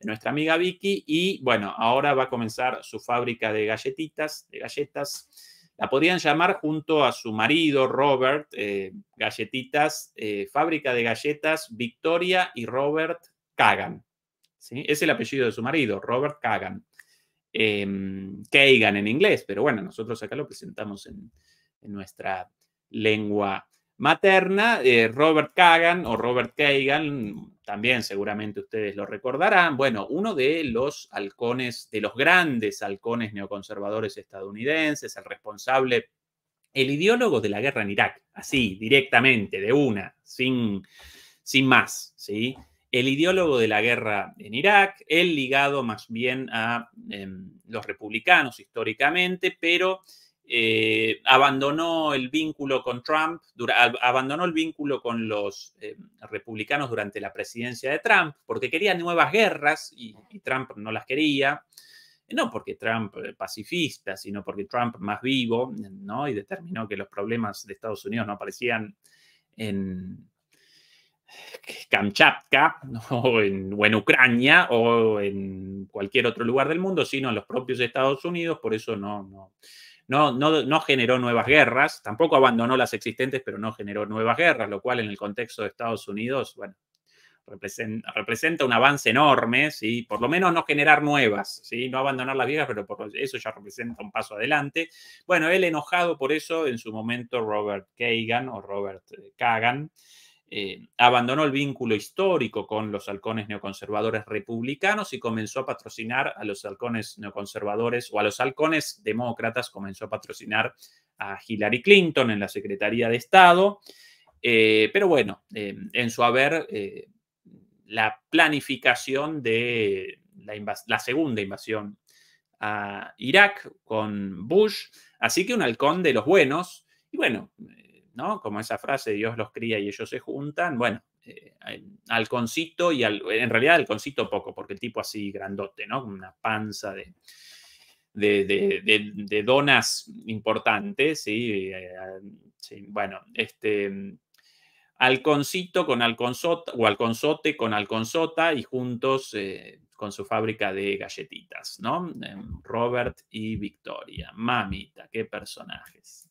de nuestra amiga Vicky, y bueno, ahora va a comenzar su fábrica de galletitas, de galletas. La podrían llamar junto a su marido Robert, eh, galletitas, fábrica de galletas Victoria y Robert Kagan. ¿sí? Es el apellido de su marido, Robert Kagan eh, em, Kagan en inglés, pero bueno, nosotros acá lo presentamos en, nuestra lengua materna. Eh, Robert Kagan o Robert Kagan, también seguramente ustedes lo recordarán, bueno, uno de los halcones, de los grandes halcones neoconservadores estadounidenses, el responsable, el ideólogo de la guerra en Irak, así, directamente, de una, sin, sin más, ¿sí? el ideólogo de la guerra en Irak, él ligado más bien a em, los republicanos históricamente, pero eh, abandonó el vínculo con Trump, abandonó el vínculo con los em, republicanos durante la presidencia de Trump, porque quería nuevas guerras y, Trump no las quería. No porque Trump eh, pacifista, sino porque Trump más vivo, ¿no? Y determinó que los problemas de Estados Unidos no aparecían en, Kamchatka o en, Ucrania o en cualquier otro lugar del mundo, sino en los propios Estados Unidos, por eso no, no, no, generó nuevas guerras, tampoco abandonó las existentes, pero no generó nuevas guerras, lo cual en el contexto de Estados Unidos, bueno, representa un avance enorme, por lo menos no generar nuevas, ¿sí? no abandonar las viejas, pero por eso ya representa un paso adelante. Bueno, él enojado por eso, en su momento Robert Kagan o Robert eh, Kagan eh, abandonó el vínculo histórico con los halcones neoconservadores republicanos y comenzó a patrocinar a los halcones neoconservadores o a los halcones demócratas, comenzó a patrocinar a Hillary Clinton en la Secretaría de Estado. Eh, pero bueno, eh, en su haber, la planificación de la, la segunda invasión a Irak con Bush, así que un halcón de los buenos. Y bueno, ¿no? Como esa frase, Dios los cría y ellos se juntan. Bueno, eh, Alconcito y en realidad Alconcito poco, porque el tipo así grandote, ¿no? una panza de, de, donas importantes, ¿sí? Eh, eh, bueno, este... Alconcito con Alconsota o Alconsote con Alconsota y juntos eh, con su fábrica de galletitas, ¿no? Robert y Victoria. Mamita, qué personajes.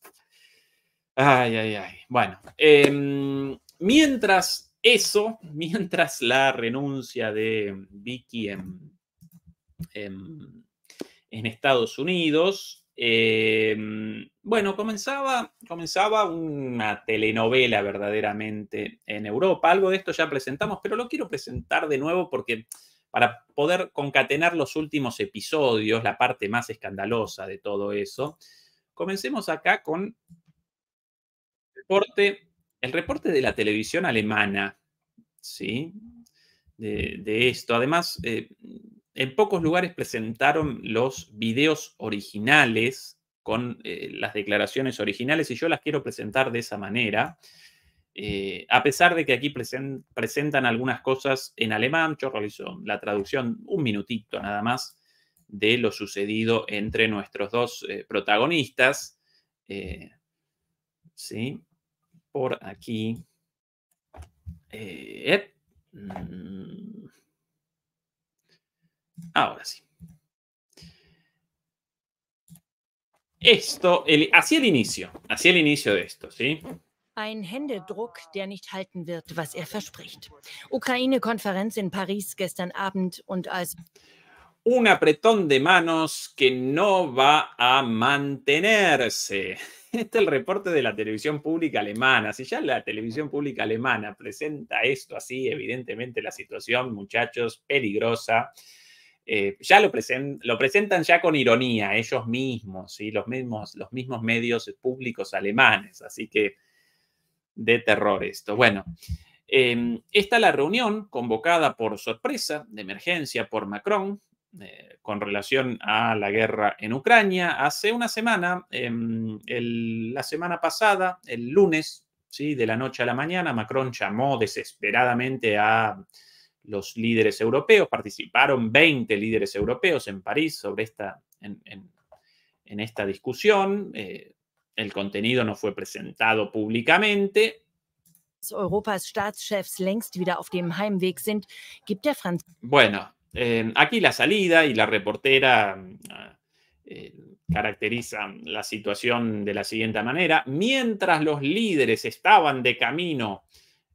Ay, ay, ay. Bueno, em, mientras eso, mientras la renuncia de Vicky en, Estados Unidos, em, bueno, comenzaba, comenzaba una telenovela verdaderamente en Europa. Algo de esto ya presentamos, pero lo quiero presentar de nuevo porque para poder concatenar los últimos episodios, la parte más escandalosa de todo eso, comencemos acá con el reporte de la televisión alemana, ¿sí? De, esto. Además, eh, en pocos lugares presentaron los videos originales con eh, las declaraciones originales y yo las quiero presentar de esa manera. Eh, a pesar de que aquí presentan algunas cosas en alemán, yo realizo la traducción un minutito nada más de lo sucedido entre nuestros dos protagonistas. ¿sí? por aquí. Eh, mm, ahora sí. Esto, el, hacia el inicio, hacia el inicio de esto, ¿sí? Ein Händedruck, der nicht halten wird, was er verspricht. Ukraine-Konferenz in Paris gestern Abend und als un apretón de manos que no va a mantenerse. Este es el reporte de la televisión pública alemana. Si ya la televisión pública alemana presenta esto así, evidentemente la situación, muchachos, peligrosa. Eh, ya lo, presentan ya con ironía ellos mismos, y los, mismos, los mismos medios públicos alemanes. Así que de terror esto. Bueno, em, está la reunión convocada por sorpresa, de emergencia, por Macron, eh, con relación a la guerra en Ucrania. Hace una semana, em, la semana pasada, el lunes, ¿sí? de la noche a la mañana, Macron llamó desesperadamente a los líderes europeos, participaron 20 líderes europeos en París sobre esta, en, esta discusión. Eh, el contenido no fue presentado públicamente, Bueno, Em, aquí la salida y la reportera eh, caracterizan la situación de la siguiente manera. Mientras los líderes estaban de camino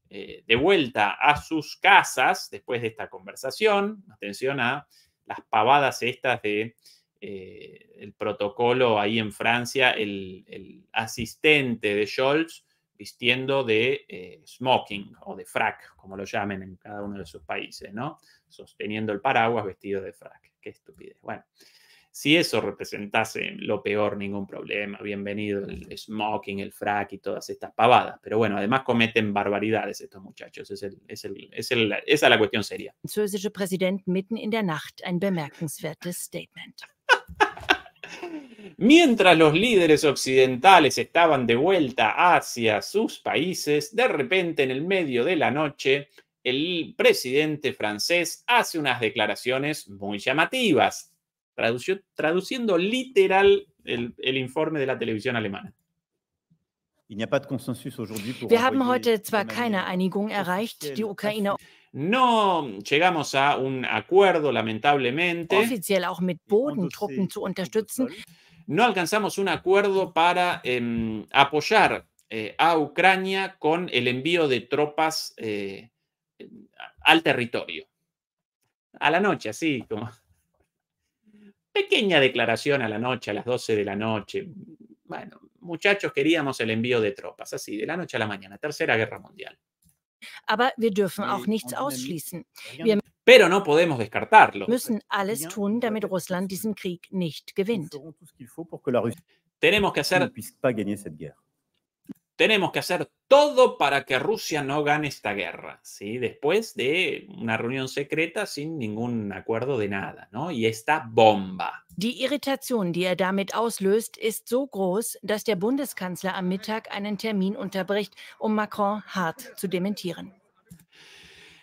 eh, de vuelta a sus casas, después de esta conversación, atención a las pavadas estas de... Eh, el protocolo ahí en Francia, el, asistente de Scholz vistiendo de smoking o de frac, como lo llamen en cada uno de sus países, ¿no? sosteniendo el paraguas vestido de frac. Qué estupidez. Bueno, si eso representase lo peor, ningún problema. Bienvenido el smoking, el frac y todas estas pavadas. Pero bueno, además cometen barbaridades estos muchachos. esa es la cuestión seria. Mientras los líderes occidentales estaban de vuelta hacia sus países, de repente en el medio de la noche, el presidente francés hace unas declaraciones muy llamativas, traduciendo literal el, informe de la televisión alemana. No llegamos a un acuerdo, lamentablemente. No alcanzamos un acuerdo para em, apoyar eh, a Ucrania con el envío de tropas eh, al territorio. A la noche, así como pequeña declaración a la noche, a las 12 de la noche. Bueno, muchachos, queríamos el envío de tropas, así, de la noche a la mañana, Tercera Guerra Mundial. Pero no podemos descartarlo. Tenemos que hacer tenemos que hacer todo para que Rusia no gane esta guerra, ¿sí? Después de una reunión secreta sin ningún acuerdo de nada, ¿no? Y esta bomba. Die Irritation, die er damit auslöst, ist so groß, dass der Bundeskanzler am Mittag einen Termin unterbricht, um Macron hart zu dementieren.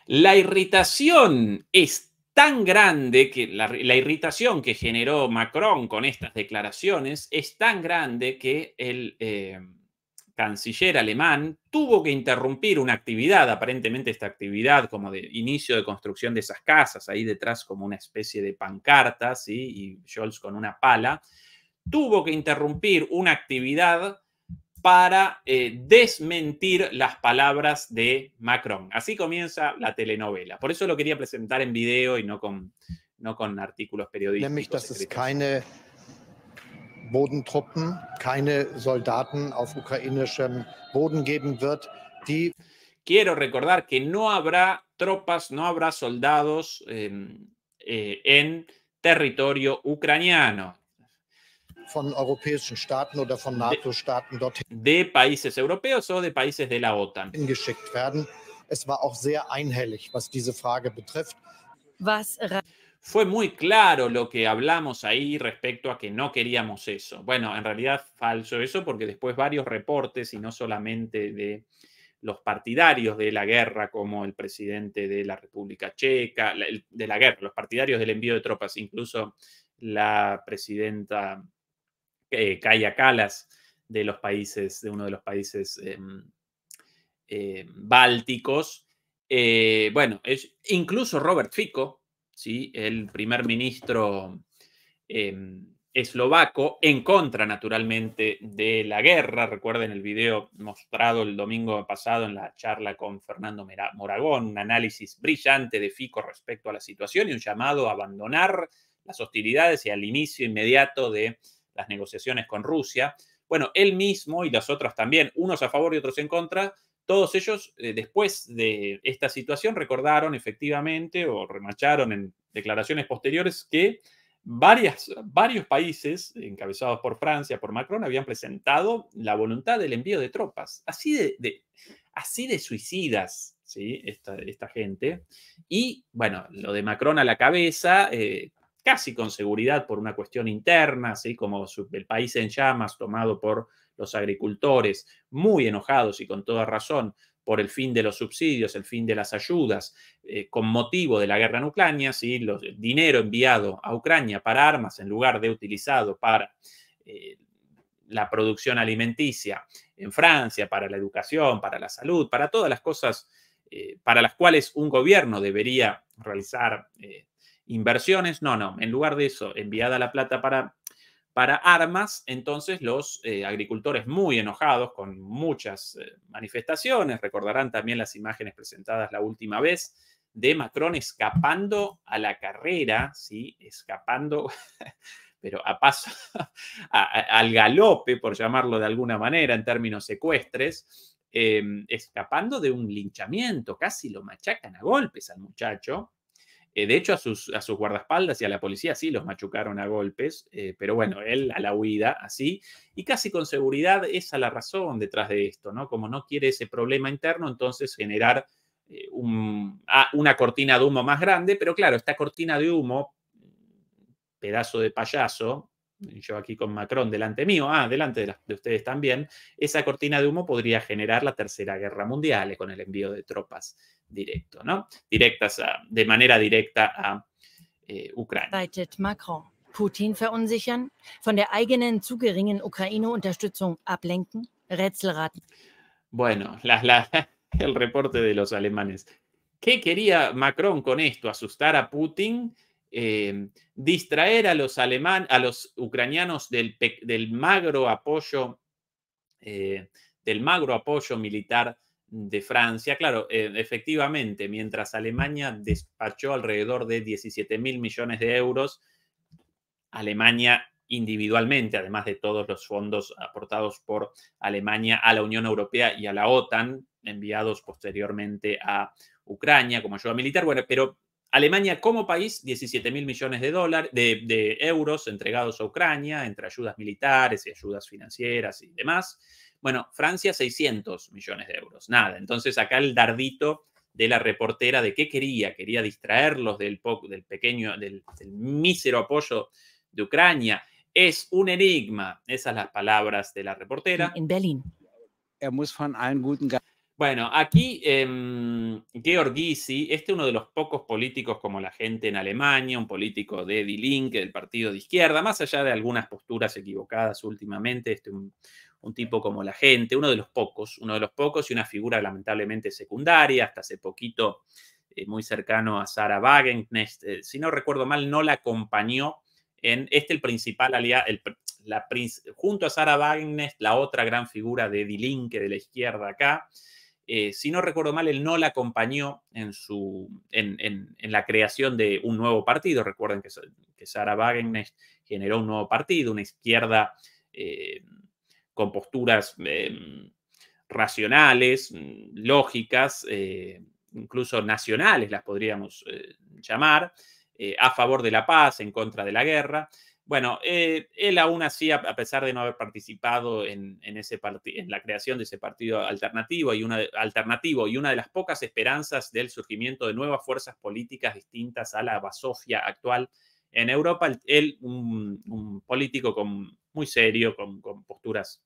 La irritación es tan grande que la, irritación que generó Macron con estas declaraciones es tan grande que el eh, canciller alemán tuvo que interrumpir una actividad, aparentemente esta actividad como de inicio de construcción de esas casas, ahí detrás como una especie de pancarta, y Scholz con una pala, tuvo que interrumpir una actividad para eh, desmentir las palabras de Macron. Así comienza la telenovela. Por eso lo quería presentar en video y no con, no con artículos periodísticos. Bodentruppen, keine Soldaten auf ukrainischem Boden geben wird, die Quiero recordar que no habrá tropas, no habrá soldados eh, eh, en territorio ucraniano. Von europäischen Staaten oder von NATO-Staaten dorthin. De países europeos o de países de la OTAN. Hingeschickt werden. Es war auch sehr einhellig, was diese Frage betrifft. Was fue muy claro lo que hablamos ahí respecto a que no queríamos eso. Bueno, en realidad falso eso porque después varios reportes y no solamente de los partidarios de la guerra, como el presidente de la República Checa, de la guerra, los partidarios del envío de tropas, incluso la presidenta eh, Kaya Kalas de los países, de uno de los países em, eh, bálticos. Eh, bueno, es, incluso Robert Fico, ¿sí? el primer ministro em, eslovaco, en contra naturalmente de la guerra. Recuerden el video mostrado el domingo pasado en la charla con Fernando Moragón, un análisis brillante de Fico respecto a la situación y un llamado a abandonar las hostilidades y al inicio inmediato de las negociaciones con Rusia. Bueno, él mismo y las otras también, unos a favor y otros en contra, todos ellos, eh, después de esta situación, recordaron efectivamente o remacharon en declaraciones posteriores que varias, varios países, encabezados por Francia, por Macron, habían presentado la voluntad del envío de tropas. Así de, así de suicidas, ¿sí? Esta, esta, gente. Y bueno, lo de Macron a la cabeza, eh, casi con seguridad por una cuestión interna, así como el país en llamas tomado por los agricultores, muy enojados y con toda razón por el fin de los subsidios, el fin de las ayudas, eh, con motivo de la guerra en Ucrania, si el dinero enviado a Ucrania para armas en lugar de utilizado para eh, la producción alimenticia en Francia, para la educación, para la salud, para todas las cosas eh, para las cuales un gobierno debería realizar inversiones. No, no, en lugar de eso, enviada la plata para para armas, entonces los eh, agricultores muy enojados con muchas eh, manifestaciones, recordarán también las imágenes presentadas la última vez de Macron escapando a la carrera, ¿sí? escapando, pero a paso, al galope, por llamarlo de alguna manera en términos secuestres, em, escapando de un linchamiento, casi lo machacan a golpes al muchacho, eh, de hecho, a sus, a guardaespaldas y a la policía sí los machucaron a golpes, eh, pero bueno, él a la huida, así, y casi con seguridad esa la razón detrás de esto, ¿no? Como no quiere ese problema interno, entonces generar eh, ah, una cortina de humo más grande, pero claro, esta cortina de humo, pedazo de payaso, yo aquí con Macron delante mío, ah, delante de, ustedes también, esa cortina de humo podría generar la Tercera Guerra Mundial con el envío de tropas directo, ¿no? Directas a, de manera directa a eh, Ucrania. Macron. Putin verunsichern, von der eigenen zu geringen Ukraine-Unterstützung ablenken, Rätselraten. Bueno, las la, el reporte de los alemanes. ¿Qué quería Macron con esto? ¿Asustar a Putin? Eh, distraer a los, aleman, a los ucranianos del, del magro apoyo eh, del magro apoyo militar de Francia. Claro, eh, efectivamente, mientras Alemania despachó alrededor de 17 mil millones de euros, Alemania individualmente, además de todos los fondos aportados por Alemania a la Unión Europea y a la OTAN, enviados posteriormente a Ucrania como ayuda militar. Bueno, pero Alemania como país, 17 mil millones de, de euros entregados a Ucrania entre ayudas militares y ayudas financieras y demás. Bueno, Francia 600 millones de euros, nada. Entonces acá el dardito de la reportera de qué quería, quería distraerlos del, del pequeño, del, mísero apoyo de Ucrania. Es un enigma, esas las palabras de la reportera. En Berlín. Er bueno, aquí em, Georg Gysi, este uno de los pocos políticos como la gente en Alemania, un político de Die Linke, del partido de izquierda, más allá de algunas posturas equivocadas últimamente, este un, un tipo como la gente, uno de los pocos, uno de los pocos y una figura lamentablemente secundaria, hasta hace poquito eh, muy cercano a Sarah Wagenknecht, eh, si no recuerdo mal, no la acompañó en este el principal aliado, junto a Sarah Wagenknecht, la otra gran figura de Die Linke de la izquierda acá, eh, si no recuerdo mal, él no la acompañó en, su, en, la creación de un nuevo partido. Recuerden que, que Sarah Wagenknecht generó un nuevo partido, una izquierda con posturas em, racionales, mm, lógicas, eh, incluso nacionales las podríamos eh, llamar, eh, a favor de la paz, en contra de la guerra. Bueno, él aún así, a, pesar de no haber participado en, en la creación de ese partido alternativo y, una de, alternativo y una de las pocas esperanzas del surgimiento de nuevas fuerzas políticas distintas a la basofia actual, en Europa, él, un, político con, muy serio, con, posturas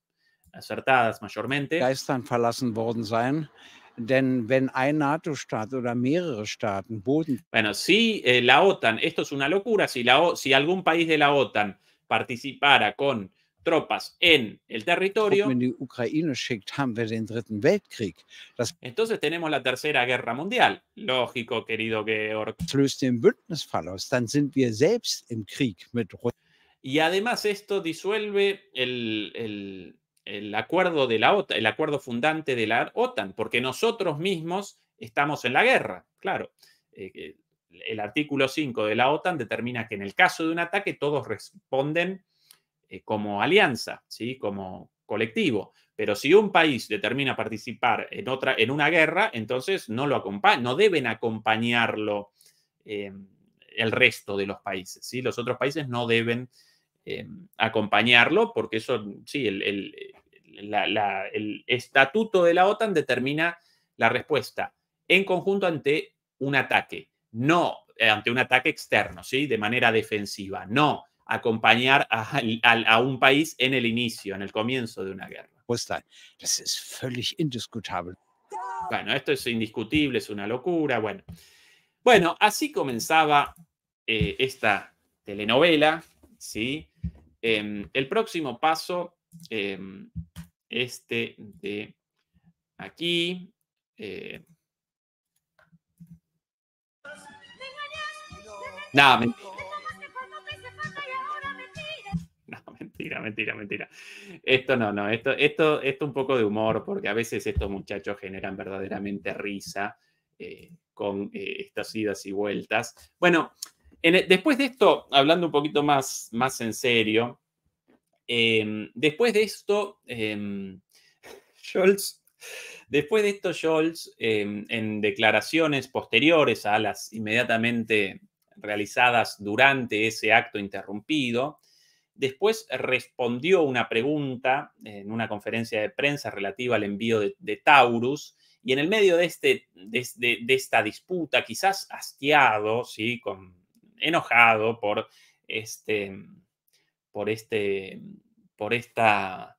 acertadas mayormente. Geistern verlassen worden sein. Denn wenn ein NATO-Staat oder mehrere Staaten Boden. Bueno, si eh, la OTAN, esto es una locura, si, la, si algún país de la OTAN participara con tropas en el territorio. Entonces tenemos la tercera guerra mundial. Lógico, querido Georg. Y además esto disuelve el, el, el acuerdo de la el acuerdo fundante de la OTAN, porque nosotros mismos estamos en la guerra, claro. Eh, eh, el artículo 5 de la OTAN determina que en el caso de un ataque todos responden eh, como alianza, ¿sí? como colectivo. Pero si un país determina participar en, otra, en una guerra, entonces no, lo no deben acompañarlo el resto de los países. ¿sí? Los otros países no deben acompañarlo porque eso, sí, el, el estatuto de la OTAN determina la respuesta en conjunto ante un ataque, no eh, ante un ataque externo, ¿sí? de manera defensiva, no acompañar a, un país en el inicio, en el comienzo de una guerra. Pues bueno, esto es indiscutible, es una locura. Bueno, bueno así comenzaba eh, esta telenovela, ¿sí? Em, el próximo paso em, este de aquí. Eh. No, mentira. No, mentira, mentira, mentira. Esto no, no, esto, esto, esto un poco de humor, porque a veces estos muchachos generan verdaderamente risa eh, con eh, estas idas y vueltas. Bueno, e, después de esto, hablando un poquito más, más en serio, Em, después de esto, em, Scholz, después de esto, Scholz, em, en declaraciones posteriores a las inmediatamente realizadas durante ese acto interrumpido, después respondió una pregunta en una conferencia de prensa relativa al envío de, Taurus, y en el medio de, este, esta disputa, quizás hastiado, ¿sí? Con, enojado por este, por, este, por esta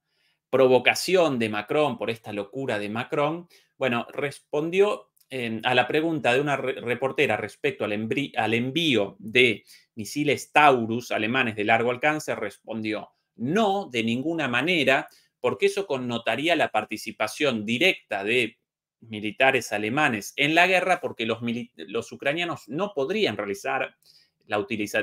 provocación de Macron, por esta locura de Macron, bueno, respondió a la pregunta de una reportera respecto al, envío de misiles Taurus alemanes de largo alcance, respondió, no, de ninguna manera, porque eso connotaría la participación directa de militares alemanes en la guerra, porque los ucranianos no podrían realizar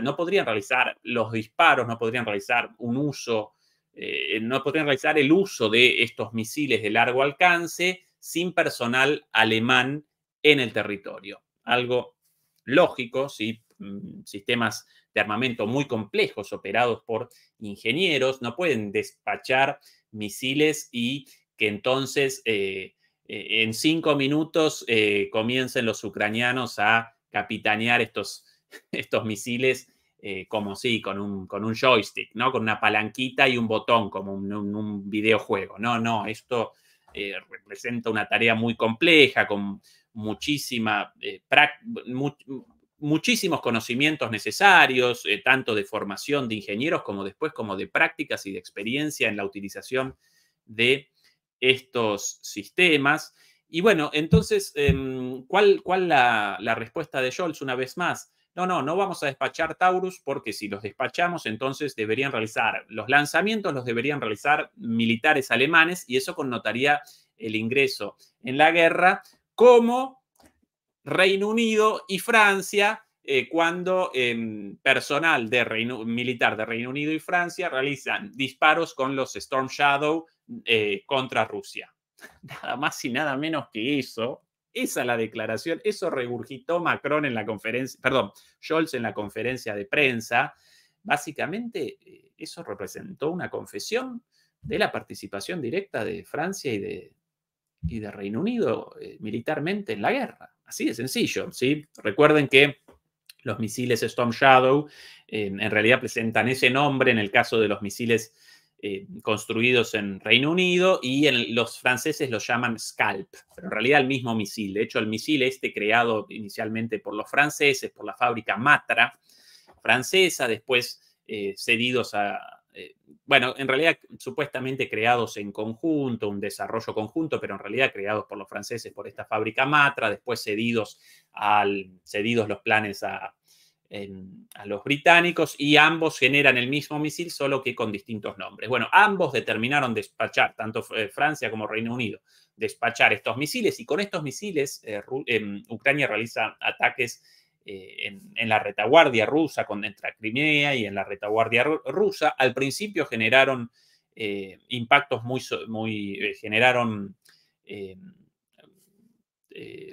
no podrían realizar los disparos, no podrían realizar un uso, eh, no podrían realizar el uso de estos misiles de largo alcance sin personal alemán en el territorio. Algo lógico, si mm, sistemas de armamento muy complejos operados por ingenieros no pueden despachar misiles y que entonces eh, eh, en cinco minutos comiencen los ucranianos a capitanear estos estos misiles eh, como sí, con un, joystick, ¿no? Con una palanquita y un botón, como un, videojuego. No, no, esto eh, representa una tarea muy compleja, con muchísima, eh, muchísimos conocimientos necesarios, tanto de formación de ingenieros como después como de prácticas y de experiencia en la utilización de estos sistemas. Y bueno, entonces, em, ¿cuál, cuál la respuesta de Scholz una vez más? no, no, no vamos a despachar Taurus porque si los despachamos entonces deberían realizar los lanzamientos, los deberían realizar militares alemanes y eso connotaría el ingreso en la guerra como Reino Unido y Francia. Eh, cuando em, personal militar de Reino Unido y Francia realizan disparos con los Storm Shadow eh, contra Rusia. Nada más y nada menos que eso. Esa es la declaración, eso regurgitó Macron en la conferencia, perdón, Scholz en la conferencia de prensa. Básicamente, eh, eso representó una confesión de la participación directa de Francia y de, y de Reino Unido eh, militarmente en la guerra. Así de sencillo, ¿sí? Recuerden que los misiles Storm Shadow eh, en realidad presentan ese nombre en el caso de los misiles eh, construidos en Reino Unido y en, los franceses los llaman scalp, pero en realidad el mismo misil. De hecho, el misil este creado inicialmente por los franceses, por la fábrica Matra francesa, después eh, cedidos a, eh, bueno, en realidad supuestamente creados en conjunto, un desarrollo conjunto, pero en realidad creados por los franceses por esta fábrica Matra, después cedidos, al, cedidos los planes a, a los británicos y ambos generan el mismo misil, solo que con distintos nombres. Bueno, ambos determinaron despachar, tanto eh, Francia como Reino Unido, despachar estos misiles y con estos misiles eh, em, Ucrania realiza ataques eh, en, la retaguardia rusa contra Crimea y en la retaguardia rusa. Al principio generaron impactos muy, muy generaron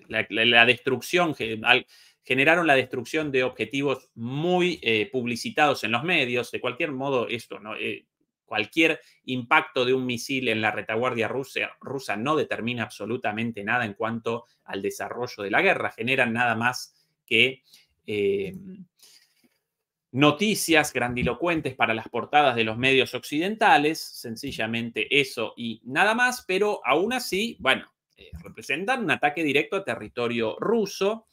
la, destrucción, generaron la destrucción de objetivos muy eh, publicitados en los medios. De cualquier modo, esto, eh, cualquier impacto de un misil en la retaguardia rusa, no determina absolutamente nada en cuanto al desarrollo de la guerra. Generan nada más que eh, noticias grandilocuentes para las portadas de los medios occidentales, sencillamente eso y nada más, pero aún así, bueno, representan un ataque directo a territorio ruso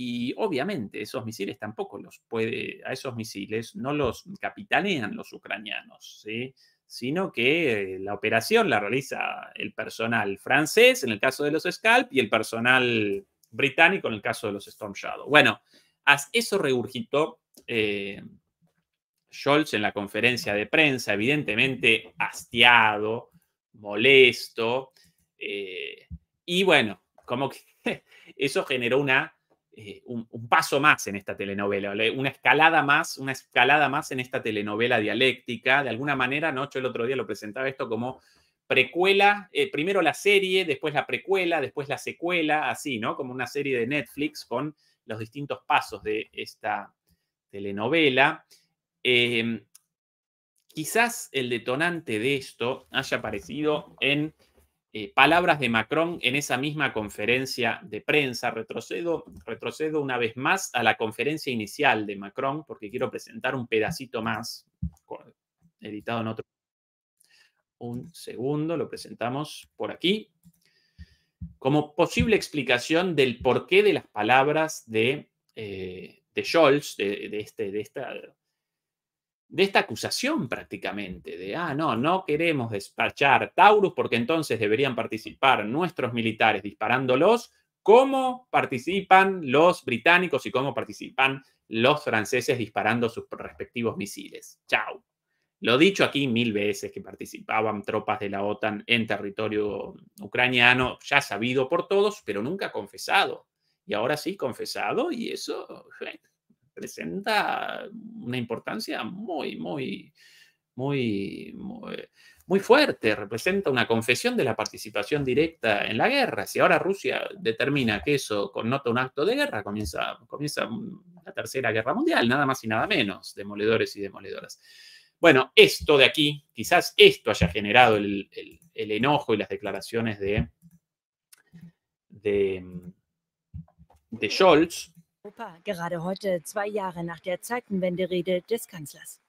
y obviamente esos misiles tampoco los puede, a esos misiles no los capitanean los ucranianos, ¿sí? sino que eh, la operación la realiza el personal francés en el caso de los Scalp y el personal británico en el caso de los Storm Shadow. Bueno, eso regurgitó eh, Schultz en la conferencia de prensa, evidentemente hastiado, molesto, eh, y bueno, como que eso generó una eh, un, paso más en esta telenovela, una escalada más, una escalada más en esta telenovela dialéctica. De alguna manera, Nocho el otro día lo presentaba esto como precuela, eh, primero la serie, después la precuela, después la secuela, así, ¿no? Como una serie de Netflix con los distintos pasos de esta telenovela. Em, quizás el detonante de esto haya aparecido en eh, palabras de Macron en esa misma conferencia de prensa. Retrocedo, retrocedo una vez más a la conferencia inicial de Macron porque quiero presentar un pedacito más, editado en otro. Un segundo, lo presentamos por aquí. Como posible explicación del porqué de las palabras de, eh, de Scholz, de, de, este, de esta de esta acusación prácticamente, de, ah, no, no queremos despachar Taurus porque entonces deberían participar nuestros militares disparándolos, como participan los británicos y cómo participan los franceses disparando sus respectivos misiles. Chao. Lo dicho aquí mil veces que participaban tropas de la OTAN en territorio ucraniano, ya sabido por todos, pero nunca confesado. Y ahora sí confesado y eso... Representa una importancia muy, muy, muy, muy, fuerte, representa una confesión de la participación directa en la guerra. Si ahora Rusia determina que eso connota un acto de guerra, comienza, comienza la Tercera Guerra Mundial, nada más y nada menos, demoledores y demoledoras. Bueno, esto de aquí, quizás esto haya generado el, enojo y las declaraciones de, de, de Scholz, Europa, gerade heute, zwei Jahre nach der Zeitenwenderede des Kanzlers.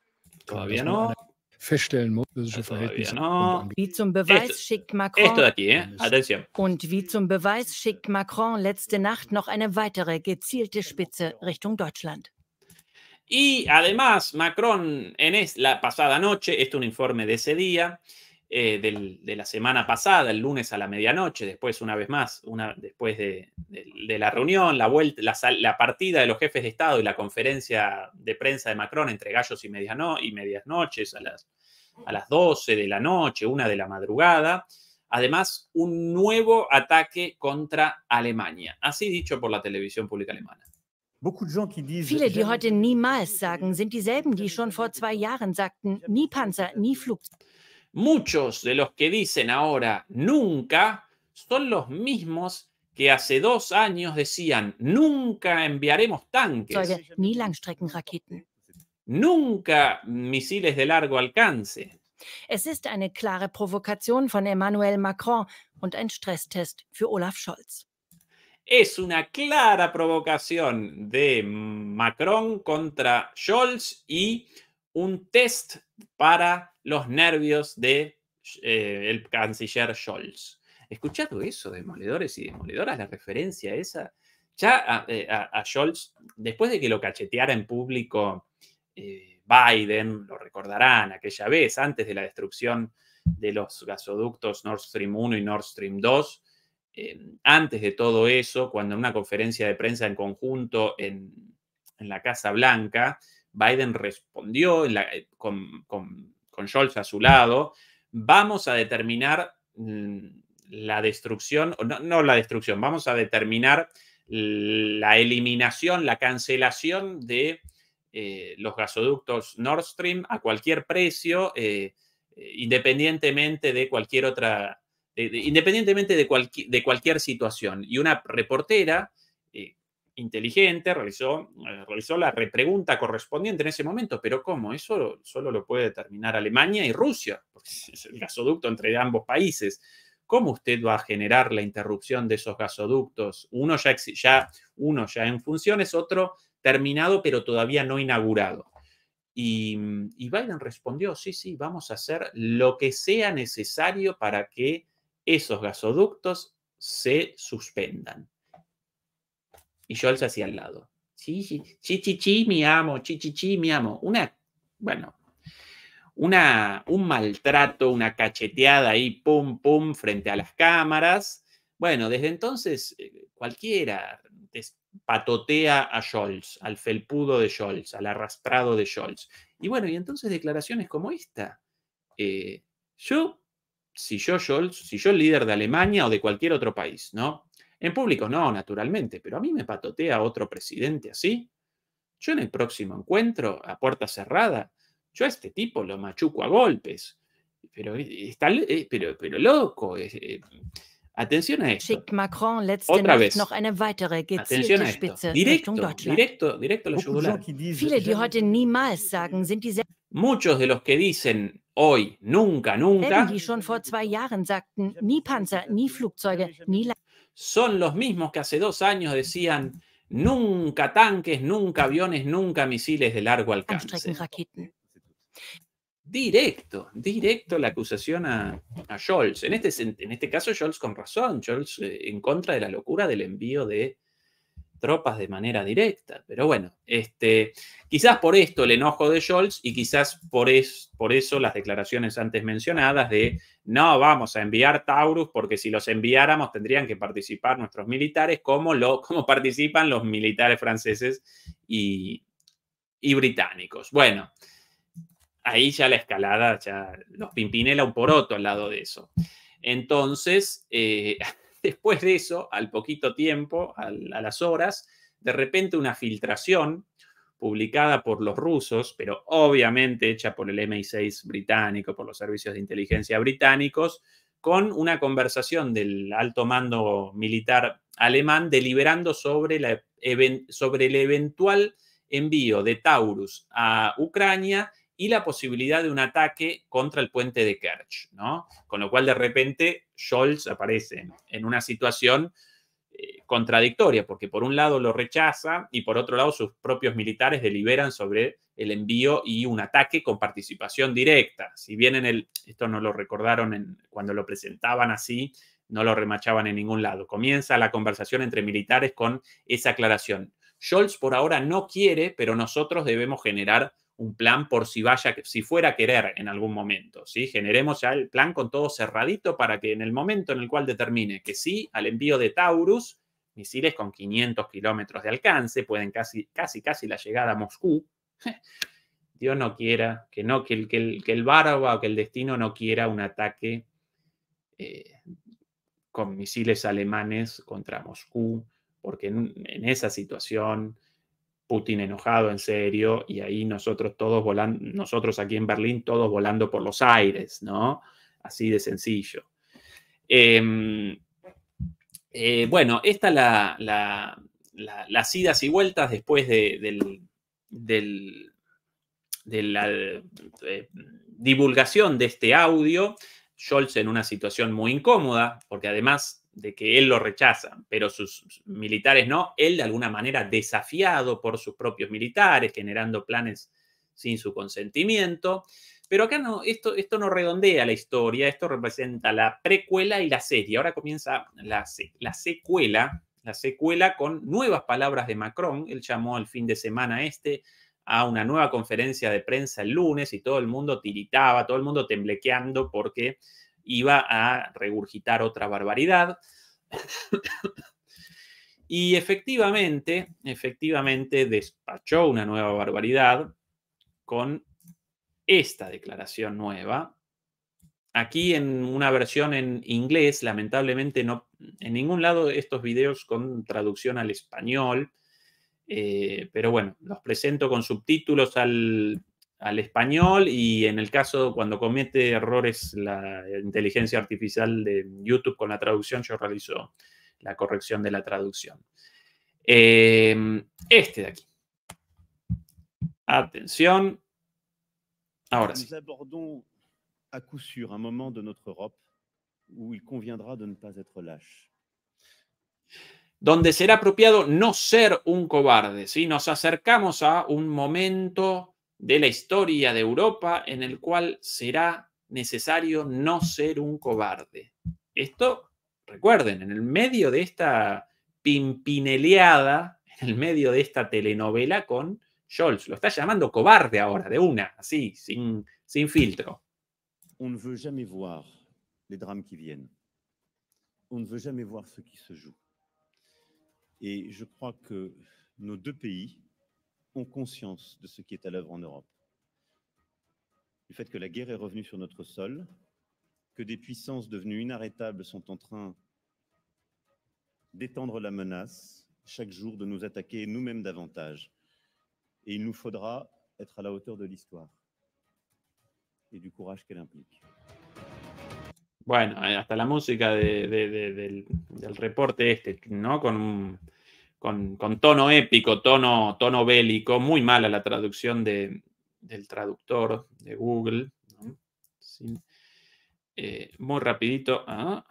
noch feststellen muss, Verhältnisse. No. Wie zum Beweis schickt Macron aquí, eh? und wie zum Beweis schickt Macron letzte Nacht noch eine weitere gezielte Spitze Richtung Deutschland. Y además Macron en es, la pasada noche, esto un informe de ese día, Eh, de la semana pasada, el lunes a la medianoche, después una vez más, una, después de, la reunión, la, vuelta, la, partida de los jefes de Estado y la conferencia de prensa de Macron entre gallos y, mediano, y medias noches a las, a las 12 de la noche, una de la madrugada. Además, un nuevo ataque contra Alemania, así dicho por la televisión pública alemana. Viele, die heute niemals sagen, sind dieselben, die schon vor Muchos de los que dicen ahora nunca son los mismos que hace dos años decían, nunca enviaremos tanques, nunca misiles de largo alcance. Es Macron Olaf Es una clara provocación de Macron contra Scholz y un test para los nervios del de, eh, el canciller Scholz. Escuchado eso, demoledores y demoledoras, la referencia esa. Ya a, eh, Scholz, después de que lo cacheteara en público eh, Biden, lo recordarán aquella vez, antes de la destrucción de los gasoductos Nord Stream 1 y Nord Stream 2, antes de todo eso, cuando en una conferencia de prensa en conjunto en, en la Casa Blanca, Biden respondió eh, con, con, Scholz a su lado, vamos a determinar mm, la destrucción, no, no, la destrucción, vamos a determinar la eliminación, la cancelación de eh, los gasoductos Nord Stream a cualquier precio, eh, independientemente de cualquier otra, independientemente de, de, cualquier situación. Y una reportera inteligente, realizó, eh, realizó la repregunta correspondiente en ese momento, pero ¿cómo? Eso solo lo puede determinar Alemania y Rusia, porque es el gasoducto entre ambos países. ¿Cómo usted va a generar la interrupción de esos gasoductos? Uno ya, ya, uno ya en funciones, otro terminado, pero todavía no inaugurado. Y, y Biden respondió, sí, sí, vamos a hacer lo que sea necesario para que esos gasoductos se suspendan. Y Scholz hacia al lado. Sí, sí, sí, sí, sí, mi amo, sí, sí, sí, mi amo. Una, bueno, una, un maltrato, una cacheteada ahí, pum, pum, frente a las cámaras. Bueno, desde entonces eh, cualquiera patotea a Scholz, al felpudo de Scholz, al arrastrado de Scholz. Y bueno, y entonces declaraciones como esta. Eh, yo, si yo Scholz, si yo el líder de Alemania o de cualquier otro país, ¿no? En público no, naturalmente, pero a mí me patotea otro presidente así. Yo en el próximo encuentro, a puerta cerrada, yo a este tipo lo machuco a golpes. Pero eh, está eh, pero, pero loco. Eh, atención a esto. Otra vez. atención a esto. Directo, directo, directo a la yugular. Muchos de los que dicen hoy, nunca, nunca. Die schon vor zwei Jahren sagten, nie Panzer, nie Flugzeuge, nie son los mismos que hace dos años decían nunca tanques, nunca aviones, nunca misiles de largo alcance. Directo, directo la acusación a, a Scholz. En este, en este caso, Scholz con razón, Scholz eh, en contra de la locura del envío de tropas de manera directa. Pero bueno, este, quizás por esto el enojo de Scholz y quizás por, por eso las declaraciones antes mencionadas de no vamos a enviar Taurus porque si los enviáramos tendrían que participar nuestros militares como, lo, como participan los militares franceses y, británicos. Bueno, ahí ya la escalada, ya los Pimpinela un poroto al lado de eso. Entonces, eh, después de eso, al poquito tiempo, a las horas, de repente una filtración publicada por los rusos, pero obviamente hecha por el MI6 británico, por los servicios de inteligencia británicos, con una conversación del alto mando militar alemán deliberando sobre el eventual envío de Taurus a Ucrania y la posibilidad de un ataque contra el puente de Kerch, ¿no? Con lo cual de repente Scholz aparece en una situación eh, contradictoria, porque por un lado lo rechaza y por otro lado sus propios militares deliberan sobre el envío y un ataque con participación directa. Si bien en el, esto no lo recordaron en, cuando lo presentaban así, no lo remachaban en ningún lado. Comienza la conversación entre militares con esa aclaración. Scholz por ahora no quiere, pero nosotros debemos generar un plan por si vaya, si fuera a querer en algún momento, ¿sí? Generemos ya el plan con todo cerradito para que en el momento en el cual determine que sí al envío de Taurus, misiles con 500 kilómetros de alcance, pueden casi, casi, casi la llegada a Moscú, Dios no quiera, que no, que el, que el, que el barba o que el destino no quiera un ataque eh, con misiles alemanes contra Moscú, porque en esa situación Putin enojado en serio y ahí nosotros todos volando, nosotros aquí en Berlín todos volando por los aires, ¿no? Así de sencillo. Em, eh, bueno, esta la, las idas y vueltas después de, del, la eh, divulgación de este audio. Scholz en una situación muy incómoda, porque además de que él lo rechaza, pero sus militares no, él de alguna manera desafiado por sus propios militares, generando planes sin su consentimiento. Pero acá no, esto, esto no redondea la historia, esto representa la precuela y la serie. Ahora comienza la, la secuela, la secuela con nuevas palabras de Macron. Él llamó el fin de semana este a una nueva conferencia de prensa el lunes y todo el mundo tiritaba, todo el mundo temblequeando porque iba a regurgitar otra barbaridad. y efectivamente, efectivamente despachó una nueva barbaridad con esta declaración nueva. Aquí en una versión en inglés, lamentablemente no, en ningún lado estos videos con traducción al español, eh, pero bueno, los presento con subtítulos al al español y en el caso cuando comete errores la inteligencia artificial de YouTube con la traducción, yo realizo la corrección de la traducción. Em, este de aquí. Atención. Ahora sí. Donde será apropiado no ser un cobarde, ¿sí? Nos acercamos a un momento de la historia de Europa en el cual será necesario no ser un cobarde. Esto, recuerden, en el medio de esta pimpineleada, en el medio de esta telenovela con Scholz. Lo está llamando cobarde ahora, de una, así, sin, sin filtro. On ne veut jamais voir les drames qui viennent. On ne veut jamais voir ce qui se joue. Et je crois que nos deux pays, ont conscience de ce qui est à l'œuvre en Europe. Du fait que la guerre est revenue sur notre sol, que des puissances devenues inarrêtables sont en train d'étendre la menace, chaque jour de nous attaquer nous-mêmes davantage. Et il nous faudra être à la hauteur de l'histoire et du courage qu'elle implique. Bueno, hasta la de, con, tono épico, tono, tono bélico, muy mala la traducción del traductor de Google. Eh, muy rapidito. ¿ah?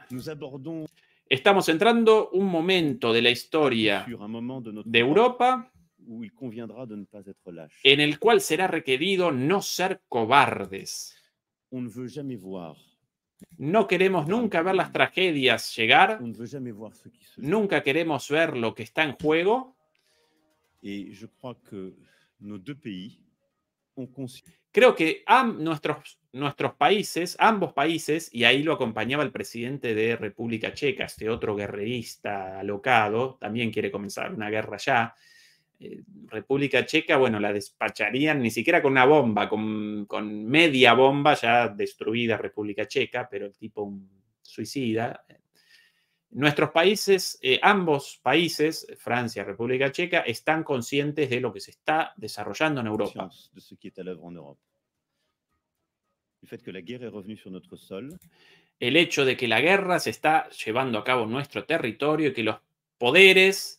Estamos entrando un momento de la historia de Europa en el cual será requerido no ser cobardes. No queremos nunca ver las tragedias llegar, nunca queremos ver lo que está en juego. Creo que nuestros, nuestros países, ambos países, y ahí lo acompañaba el presidente de República Checa, este otro guerrerista alocado, también quiere comenzar una guerra ya, eh, República Checa, bueno, la despacharían ni siquiera con una bomba, con, con media bomba ya destruida República Checa, pero el tipo un suicida. Nuestros países, eh, ambos países, Francia y República Checa, están conscientes de lo que se está desarrollando en Europa. El hecho de que la guerra se está llevando a cabo en nuestro territorio y que los poderes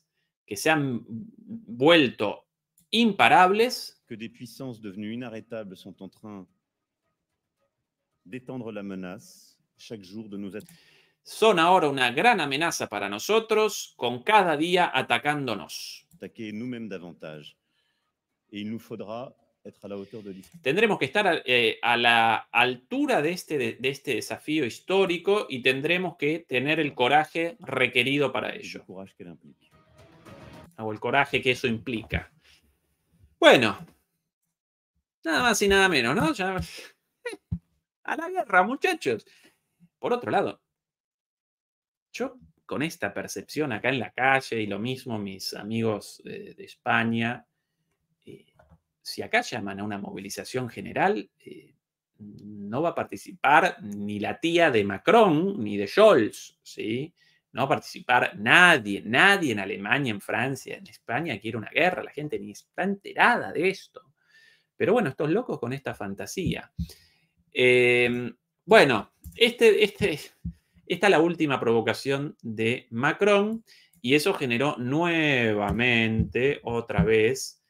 que se han vuelto imparables. Que des puissances devenues inarrêtables sont en train d'étendre la menace chaque jour de son ahora una gran amenaza para nosotros, con cada día atacándonos. Tendremos que estar eh, a, la altura de este, de este, desafío histórico y tendremos que tener el coraje requerido para ello o el coraje que eso implica. Bueno, nada más y nada menos, ¿no? Eh, a la guerra, muchachos. Por otro lado, yo con esta percepción acá en la calle y lo mismo mis amigos eh, de, España, eh, si acá llaman a una movilización general, no va a participar ni la tía de Macron ni de Scholz, ¿sí? no participar nadie, nadie en Alemania, en Francia, en España quiere una guerra, la gente ni está enterada de esto. Pero bueno, estos locos con esta fantasía. Em, bueno, este, este, esta es la última provocación de Macron y eso generó nuevamente, otra vez,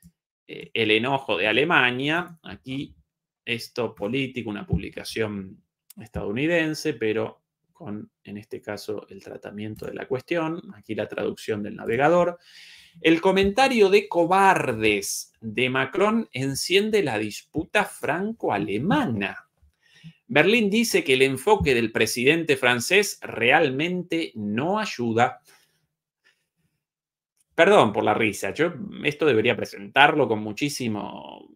eh, el enojo de Alemania. Aquí, esto político, una publicación estadounidense, pero con, en este caso, el tratamiento de la cuestión, aquí la traducción del navegador. El comentario de cobardes de Macron enciende la disputa franco-alemana. Berlín dice que el enfoque del presidente francés realmente no ayuda. Perdón por la risa, yo esto debería presentarlo con muchísimo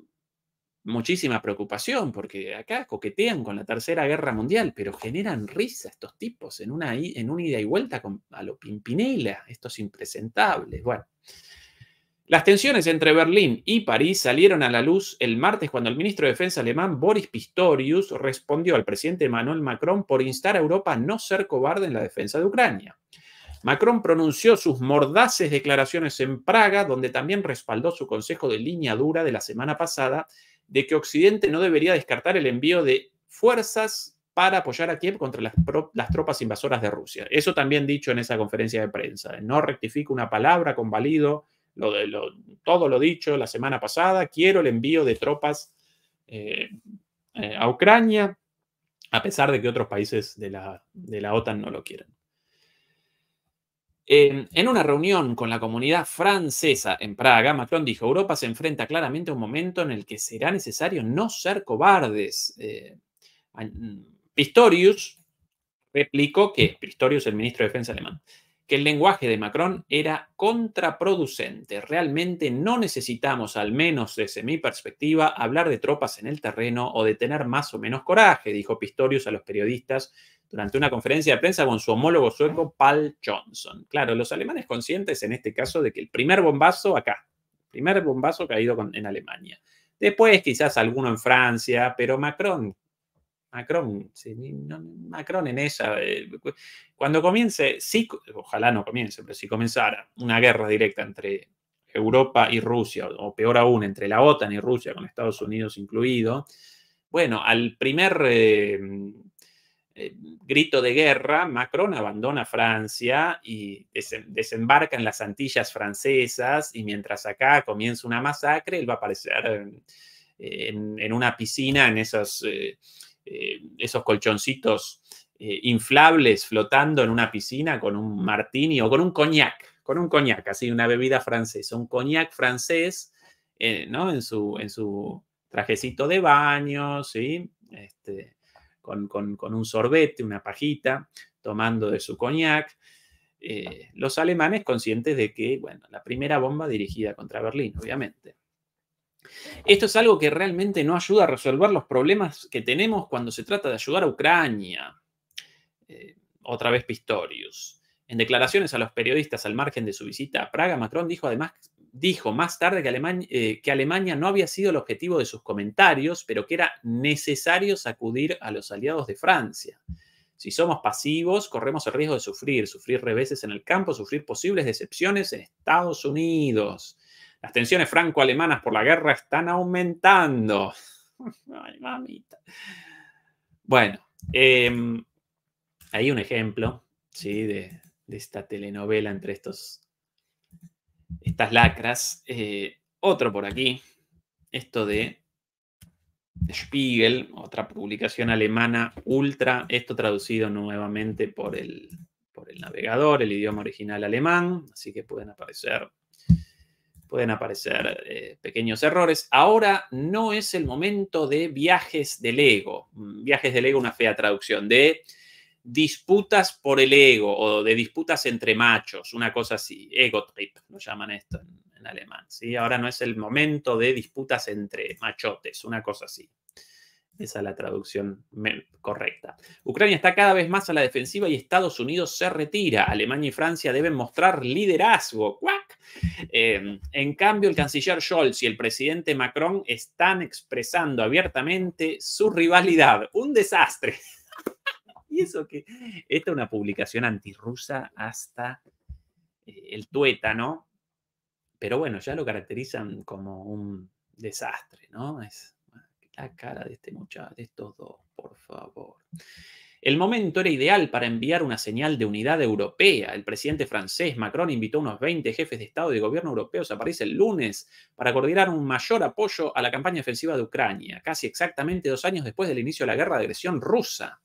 muchísima preocupación, porque acá coquetean con la Tercera Guerra Mundial, pero generan risa estos tipos en una, en una ida y vuelta a lo Pimpinela, estos impresentables. Bueno, las tensiones entre Berlín y París salieron a la luz el martes cuando el ministro de Defensa alemán Boris Pistorius respondió al presidente Emmanuel Macron por instar a Europa a no ser cobarde en la defensa de Ucrania. Macron pronunció sus mordaces declaraciones en Praga, donde también respaldó su consejo de línea dura de la semana pasada de que Occidente no debería descartar el envío de fuerzas para apoyar a Kiev contra las, tropas invasoras de Rusia. Eso también dicho en esa conferencia de prensa. No rectifico una palabra, convalido lo todo lo dicho la semana pasada. Quiero el envío de tropas eh, eh, a Ucrania, a pesar de que otros países de la, de la OTAN no lo quieran en una reunión con la comunidad francesa en Praga, Macron dijo, Europa se enfrenta claramente a un momento en el que será necesario no ser cobardes. Eh, Pistorius replicó que, Pistorius, el ministro de Defensa alemán, que el lenguaje de Macron era contraproducente. Realmente no necesitamos, al menos desde mi perspectiva, hablar de tropas en el terreno o de tener más o menos coraje, dijo Pistorius a los periodistas durante una conferencia de prensa con su homólogo sueco Paul Johnson. Claro, los alemanes conscientes en este caso de que el primer bombazo acá, el primer bombazo caído en Alemania. Después quizás alguno en Francia, pero Macron, Macron, Macron en esa, eh, cuando comience, ojalá no comience, pero si comenzara una guerra directa entre Europa y Rusia, o peor aún, entre la OTAN y Rusia, con Estados Unidos incluido, bueno, al primer eh, eh, grito de guerra, Macron abandona Francia y desembarca en las Antillas francesas y mientras acá comienza una masacre, él va a aparecer en, una piscina, en esos, eh, eh, esos colchoncitos inflables flotando en una piscina con un martini o con un coñac, con un coñac, así una bebida francesa, un coñac francés, ¿no? En su, en su trajecito de baño, ¿sí? Este, con, un sorbete, una pajita, tomando de su coñac. Eh, los alemanes conscientes de que, bueno, la primera bomba dirigida contra Berlín, obviamente. Esto es algo que realmente no ayuda a resolver los problemas que tenemos cuando se trata de ayudar a Ucrania. Eh, otra vez Pistorius. En declaraciones a los periodistas al margen de su visita a Praga, Macron dijo además dijo más tarde que Alemania, eh, que Alemania, no había sido el objetivo de sus comentarios, pero que era necesario sacudir a los aliados de Francia. Si somos pasivos, corremos el riesgo de sufrir, sufrir reveses en el campo, sufrir posibles decepciones en Estados Unidos. Las tensiones franco-alemanas por la guerra están aumentando. Ay, mamita. Bueno, em, hay un ejemplo, ¿sí? De, de esta telenovela entre estos estas lacras. Eh, otro por aquí, esto de Spiegel, otra publicación alemana ultra, esto traducido nuevamente por el, navegador, el idioma original alemán, así que pueden aparecer, pueden aparecer eh, pequeños errores. Ahora no es el momento de viajes del ego, mm, viajes del ego, una fea traducción de disputas por el ego o de disputas entre machos, una cosa así, ego trip, lo llaman esto en, alemán. ¿sí? Ahora no es el momento de disputas entre machotes, una cosa así. Esa es la traducción correcta. Ucrania está cada vez más a la defensiva y Estados Unidos se retira. Alemania y Francia deben mostrar liderazgo. Em, en cambio, el canciller Scholz y el presidente Macron están expresando abiertamente su rivalidad. Un desastre. ¿Y eso que Esta es una publicación antirrusa hasta eh, el tuétano. Pero bueno, ya lo caracterizan como un desastre, ¿no? Es ah, la cara de este muchacho, de estos dos, por favor. El momento era ideal para enviar una señal de unidad europea. El presidente francés Macron invitó a unos 20 jefes de Estado y de gobierno europeos a París el lunes para coordinar un mayor apoyo a la campaña ofensiva de Ucrania, casi exactamente dos años después del inicio de la guerra de agresión rusa.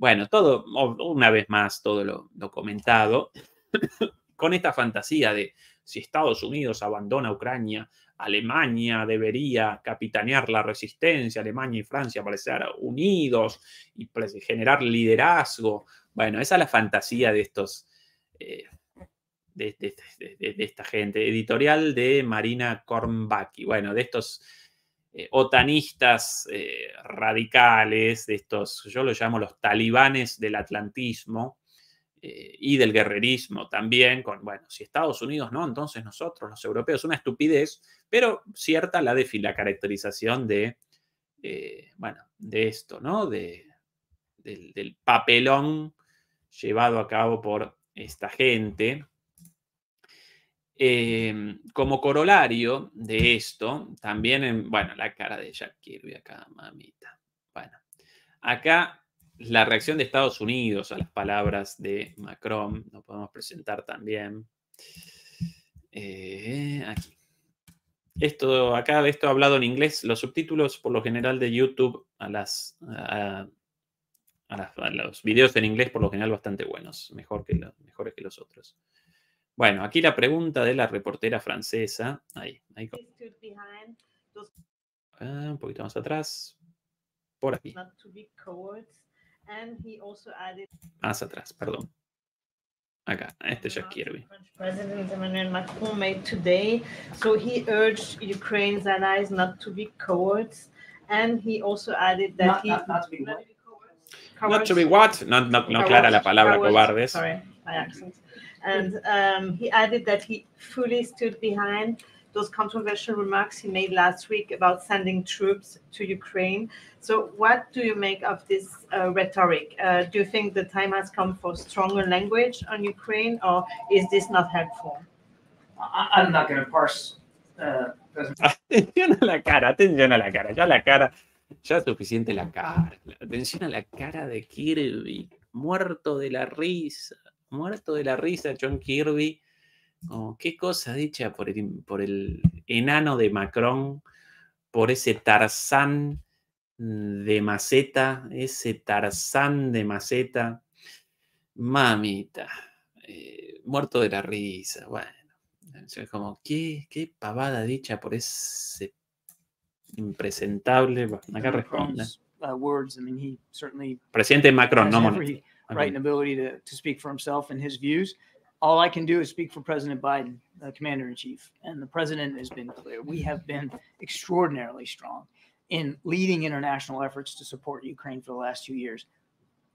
Bueno, todo, una vez más, todo lo, documentado comentado, con esta fantasía de si Estados Unidos abandona Ucrania, Alemania debería capitanear la resistencia, Alemania y Francia parecer unidos y generar liderazgo. Bueno, esa es la fantasía de estos, eh, de, esta gente. Editorial de Marina Kornbaki, bueno, de estos eh, otanistas eh, radicales, de estos, yo los llamo los talibanes del atlantismo eh, y del guerrerismo también, con, bueno, si Estados Unidos no, entonces nosotros, los europeos, una estupidez, pero cierta la, de, la caracterización de, bueno, de esto, ¿no? De, del, del papelón llevado a cabo por esta gente. Em, como corolario de esto, también, en, bueno, la cara de Jack Kirby acá, mamita. Bueno, acá la reacción de Estados Unidos a las palabras de Macron, lo podemos presentar también. Eh, aquí. Esto, acá esto hablado en inglés. Los subtítulos, por lo general, de YouTube a las, a, los videos en inglés, por lo general, bastante buenos, mejor que mejores que los otros. Bueno, aquí la pregunta de la reportera francesa. Ahí, ahí. Ah, un poquito más atrás. Por aquí. Más atrás, perdón. Acá, este ya not to be and he also added that he not, what? No, no, no clara la palabra cobardes. Sorry, And um, he added that he fully stood behind those controversial remarks he made last week about sending troops to Ukraine. So, what do you make of this uh, rhetoric? Uh, do you think the time has come for stronger language on Ukraine, or is this not helpful? I, am not going to parse. Uh, atención a la cara, atención a la cara, ya la cara, ya es suficiente la cara, atención a la cara de Kirby, muerto de la risa. muerto de la risa John Kirby. qué cosa dicha por el, por el enano de Macron, por ese Tarzán de maceta, ese Tarzán de maceta. Mamita, eh, muerto de la risa. Bueno, es como, qué, qué pavada dicha por ese impresentable. Acá responde. Uh, Presidente Macron, no I right mean, and ability to, to speak for himself and his views. All I can do is speak for President Biden, the commander in chief. And the president has been clear. We have been extraordinarily strong in leading international efforts to support Ukraine for the last two years.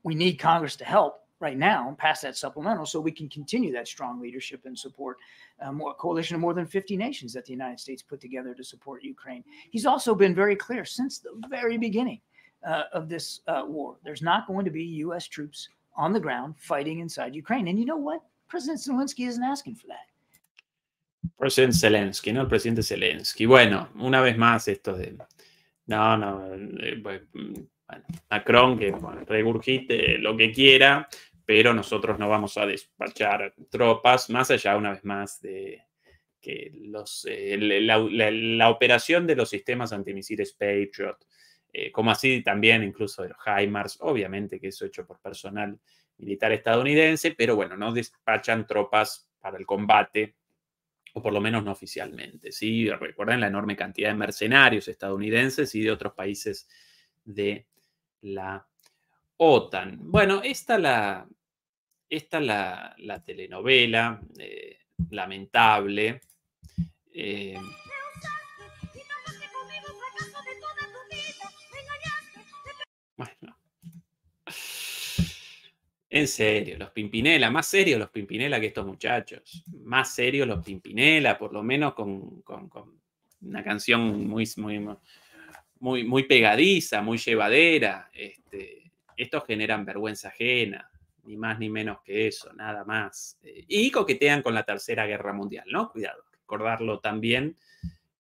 We need Congress to help right now pass that supplemental so we can continue that strong leadership and support a uh, coalition of more than 50 nations that the United States put together to support Ukraine. He's also been very clear since the very beginning uh, of this uh, war. There's not going to be U.S. troops on the ground fighting inside Ukraine. And you know what? President Zelensky isn't asking for that. President Zelensky, ¿no? El presidente Zelensky. Bueno, una vez más esto de... No, no, eh, bueno, Macron que regurgite lo que quiera, pero nosotros no vamos a despachar tropas, más allá una vez más de que los, eh, la, operación de los sistemas antimisiles Patriot eh, como así también incluso de los HIMARS, obviamente que es hecho por personal militar estadounidense, pero bueno, no despachan tropas para el combate, o por lo menos no oficialmente. ¿sí? Recuerden la enorme cantidad de mercenarios estadounidenses y de otros países de la OTAN. Bueno, esta la, la, telenovela eh, lamentable. Eh, En serio, los Pimpinela, más serios los Pimpinela que estos muchachos. Más serios los Pimpinela, por lo menos con, una canción muy, muy, pegadiza, muy llevadera. Este, estos generan vergüenza ajena, ni más ni menos que eso, nada más. Eh, y coquetean con la Tercera Guerra Mundial, ¿no? Cuidado, recordarlo también.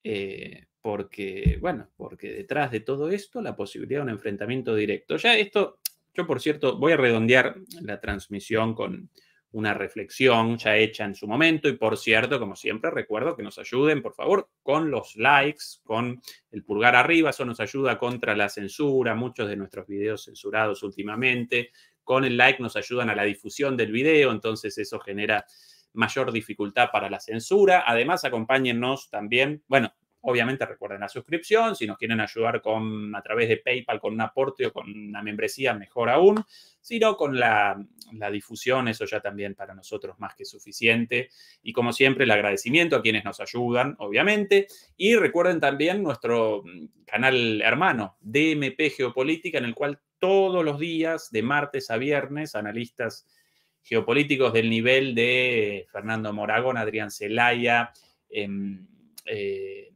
Eh, porque, bueno, porque detrás de todo esto la posibilidad de un enfrentamiento directo. Ya esto yo, por cierto, voy a redondear la transmisión con una reflexión ya hecha en su momento y, por cierto, como siempre, recuerdo que nos ayuden, por favor, con los likes, con el pulgar arriba, eso nos ayuda contra la censura, muchos de nuestros videos censurados últimamente, con el like nos ayudan a la difusión del video, entonces eso genera mayor dificultad para la censura. Además, acompáñennos también, bueno, Obviamente recuerden la suscripción, si nos quieren ayudar con, a través de PayPal, con un aporte o con una membresía, mejor aún, Si no, con la, difusión, eso ya también para nosotros más que suficiente. Y como siempre, el agradecimiento a quienes nos ayudan, obviamente. Y recuerden también nuestro mm, canal hermano, DMP Geopolítica, en el cual todos los días, de martes a viernes, analistas geopolíticos del nivel de Fernando Moragón, Adrián Celaya, em, eh,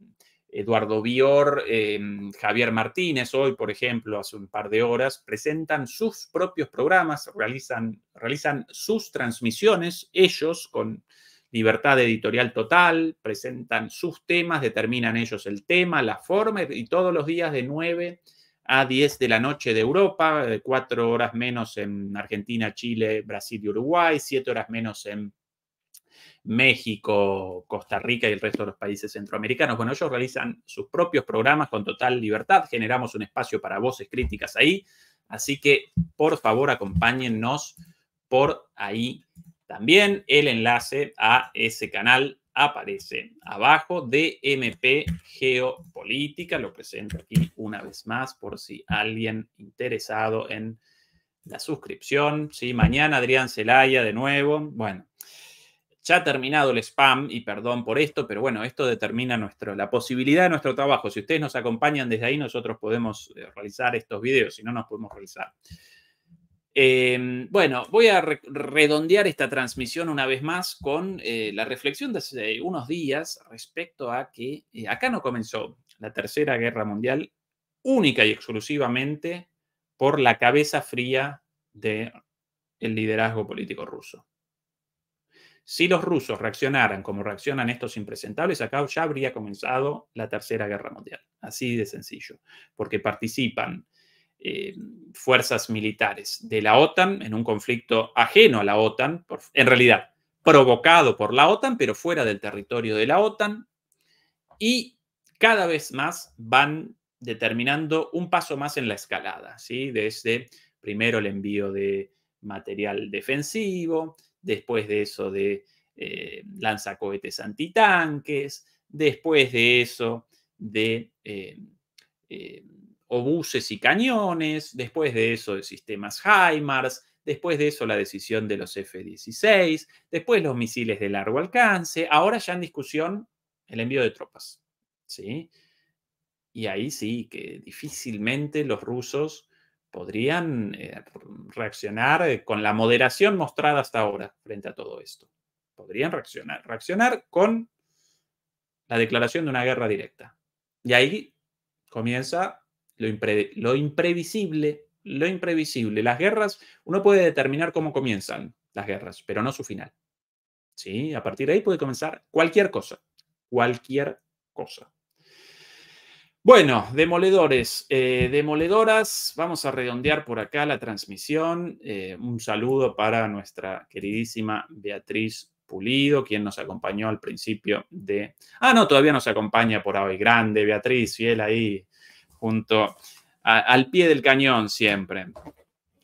Eduardo Bior, em, Javier Martínez, hoy, por ejemplo, hace un par de horas, presentan sus propios programas, realizan, realizan sus transmisiones, ellos con libertad editorial total, presentan sus temas, determinan ellos el tema, la forma, y todos los días de 9 a 10 de la noche de Europa, eh, cuatro horas menos en Argentina, Chile, Brasil y Uruguay, siete horas menos en México, Costa Rica y el resto de los países centroamericanos. Bueno, ellos realizan sus propios programas con total libertad, generamos un espacio para voces críticas ahí, así que por favor acompáñennos por ahí también. El enlace a ese canal aparece abajo de MP Geopolítica. Lo presento aquí una vez más por si alguien interesado en la suscripción. Sí, mañana Adrián Celaya de nuevo. Bueno, ya ha terminado el spam, y perdón por esto, pero bueno, esto determina nuestro, la posibilidad de nuestro trabajo. Si ustedes nos acompañan desde ahí, nosotros podemos eh, realizar estos videos, si no, nos podemos realizar. Em, bueno, voy a redondear esta transmisión una vez más con eh, la reflexión de hace unos días respecto a que eh, acá no comenzó la Tercera Guerra Mundial única y exclusivamente por la cabeza fría del liderazgo político ruso. Si los rusos reaccionaran como reaccionan estos impresentables, acá ya habría comenzado la Tercera Guerra Mundial. Así de sencillo, porque participan eh, fuerzas militares de la OTAN en un conflicto ajeno a la OTAN, en realidad provocado por la OTAN, pero fuera del territorio de la OTAN, y cada vez más van determinando un paso más en la escalada, ¿sí? desde primero el envío de material defensivo, después de eso de eh, lanzacohetes antitanques, después de eso de eh, eh, obuses y cañones, después de eso de sistemas HIMARS, después de eso la decisión de los F-16, después los misiles de largo alcance, ahora ya en discusión el envío de tropas, ¿sí? Y ahí sí que difícilmente los rusos podrían eh, reaccionar eh, con la moderación mostrada hasta ahora frente a todo esto. Podrían reaccionar, reaccionar con la declaración de una guerra directa. Y ahí comienza lo, lo imprevisible, lo imprevisible. Las guerras, uno puede determinar cómo comienzan las guerras, pero no su final. ¿Sí? A partir de ahí puede comenzar cualquier cosa, cualquier cosa. Bueno, demoledores, eh, demoledoras, vamos a redondear por acá la transmisión. Eh, un saludo para nuestra queridísima Beatriz Pulido, quien nos acompañó al principio de... Ah, no, todavía nos acompaña por hoy. Grande, Beatriz, fiel ahí, junto al pie del cañón siempre.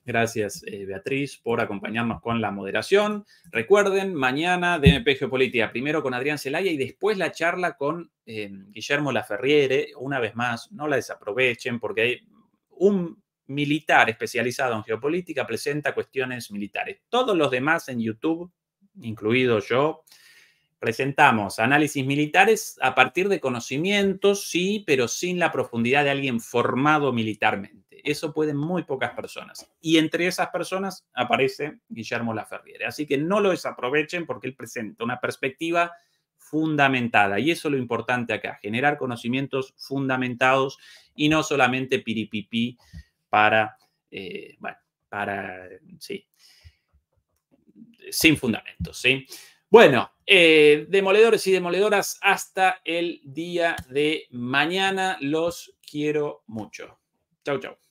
Gracias, eh, Beatriz, por acompañarnos con la moderación. Recuerden, mañana DMP Geopolítica, primero con Adrián Celaya y después la charla con eh, Guillermo Laferriere. Una vez más, no la desaprovechen porque hay un militar especializado en geopolítica presenta cuestiones militares. Todos los demás en YouTube, incluido yo, presentamos análisis militares a partir de conocimientos, sí, pero sin la profundidad de alguien formado militarmente eso pueden muy pocas personas. Y entre esas personas aparece Guillermo Laferriere. Así que no lo desaprovechen porque él presenta una perspectiva fundamentada. Y eso es lo importante acá, generar conocimientos fundamentados y no solamente piripipí para, eh, bueno, para, sí, sin fundamentos, ¿sí? Bueno, eh, demoledores y demoledoras, hasta el día de mañana. Los quiero mucho. Chau, chau.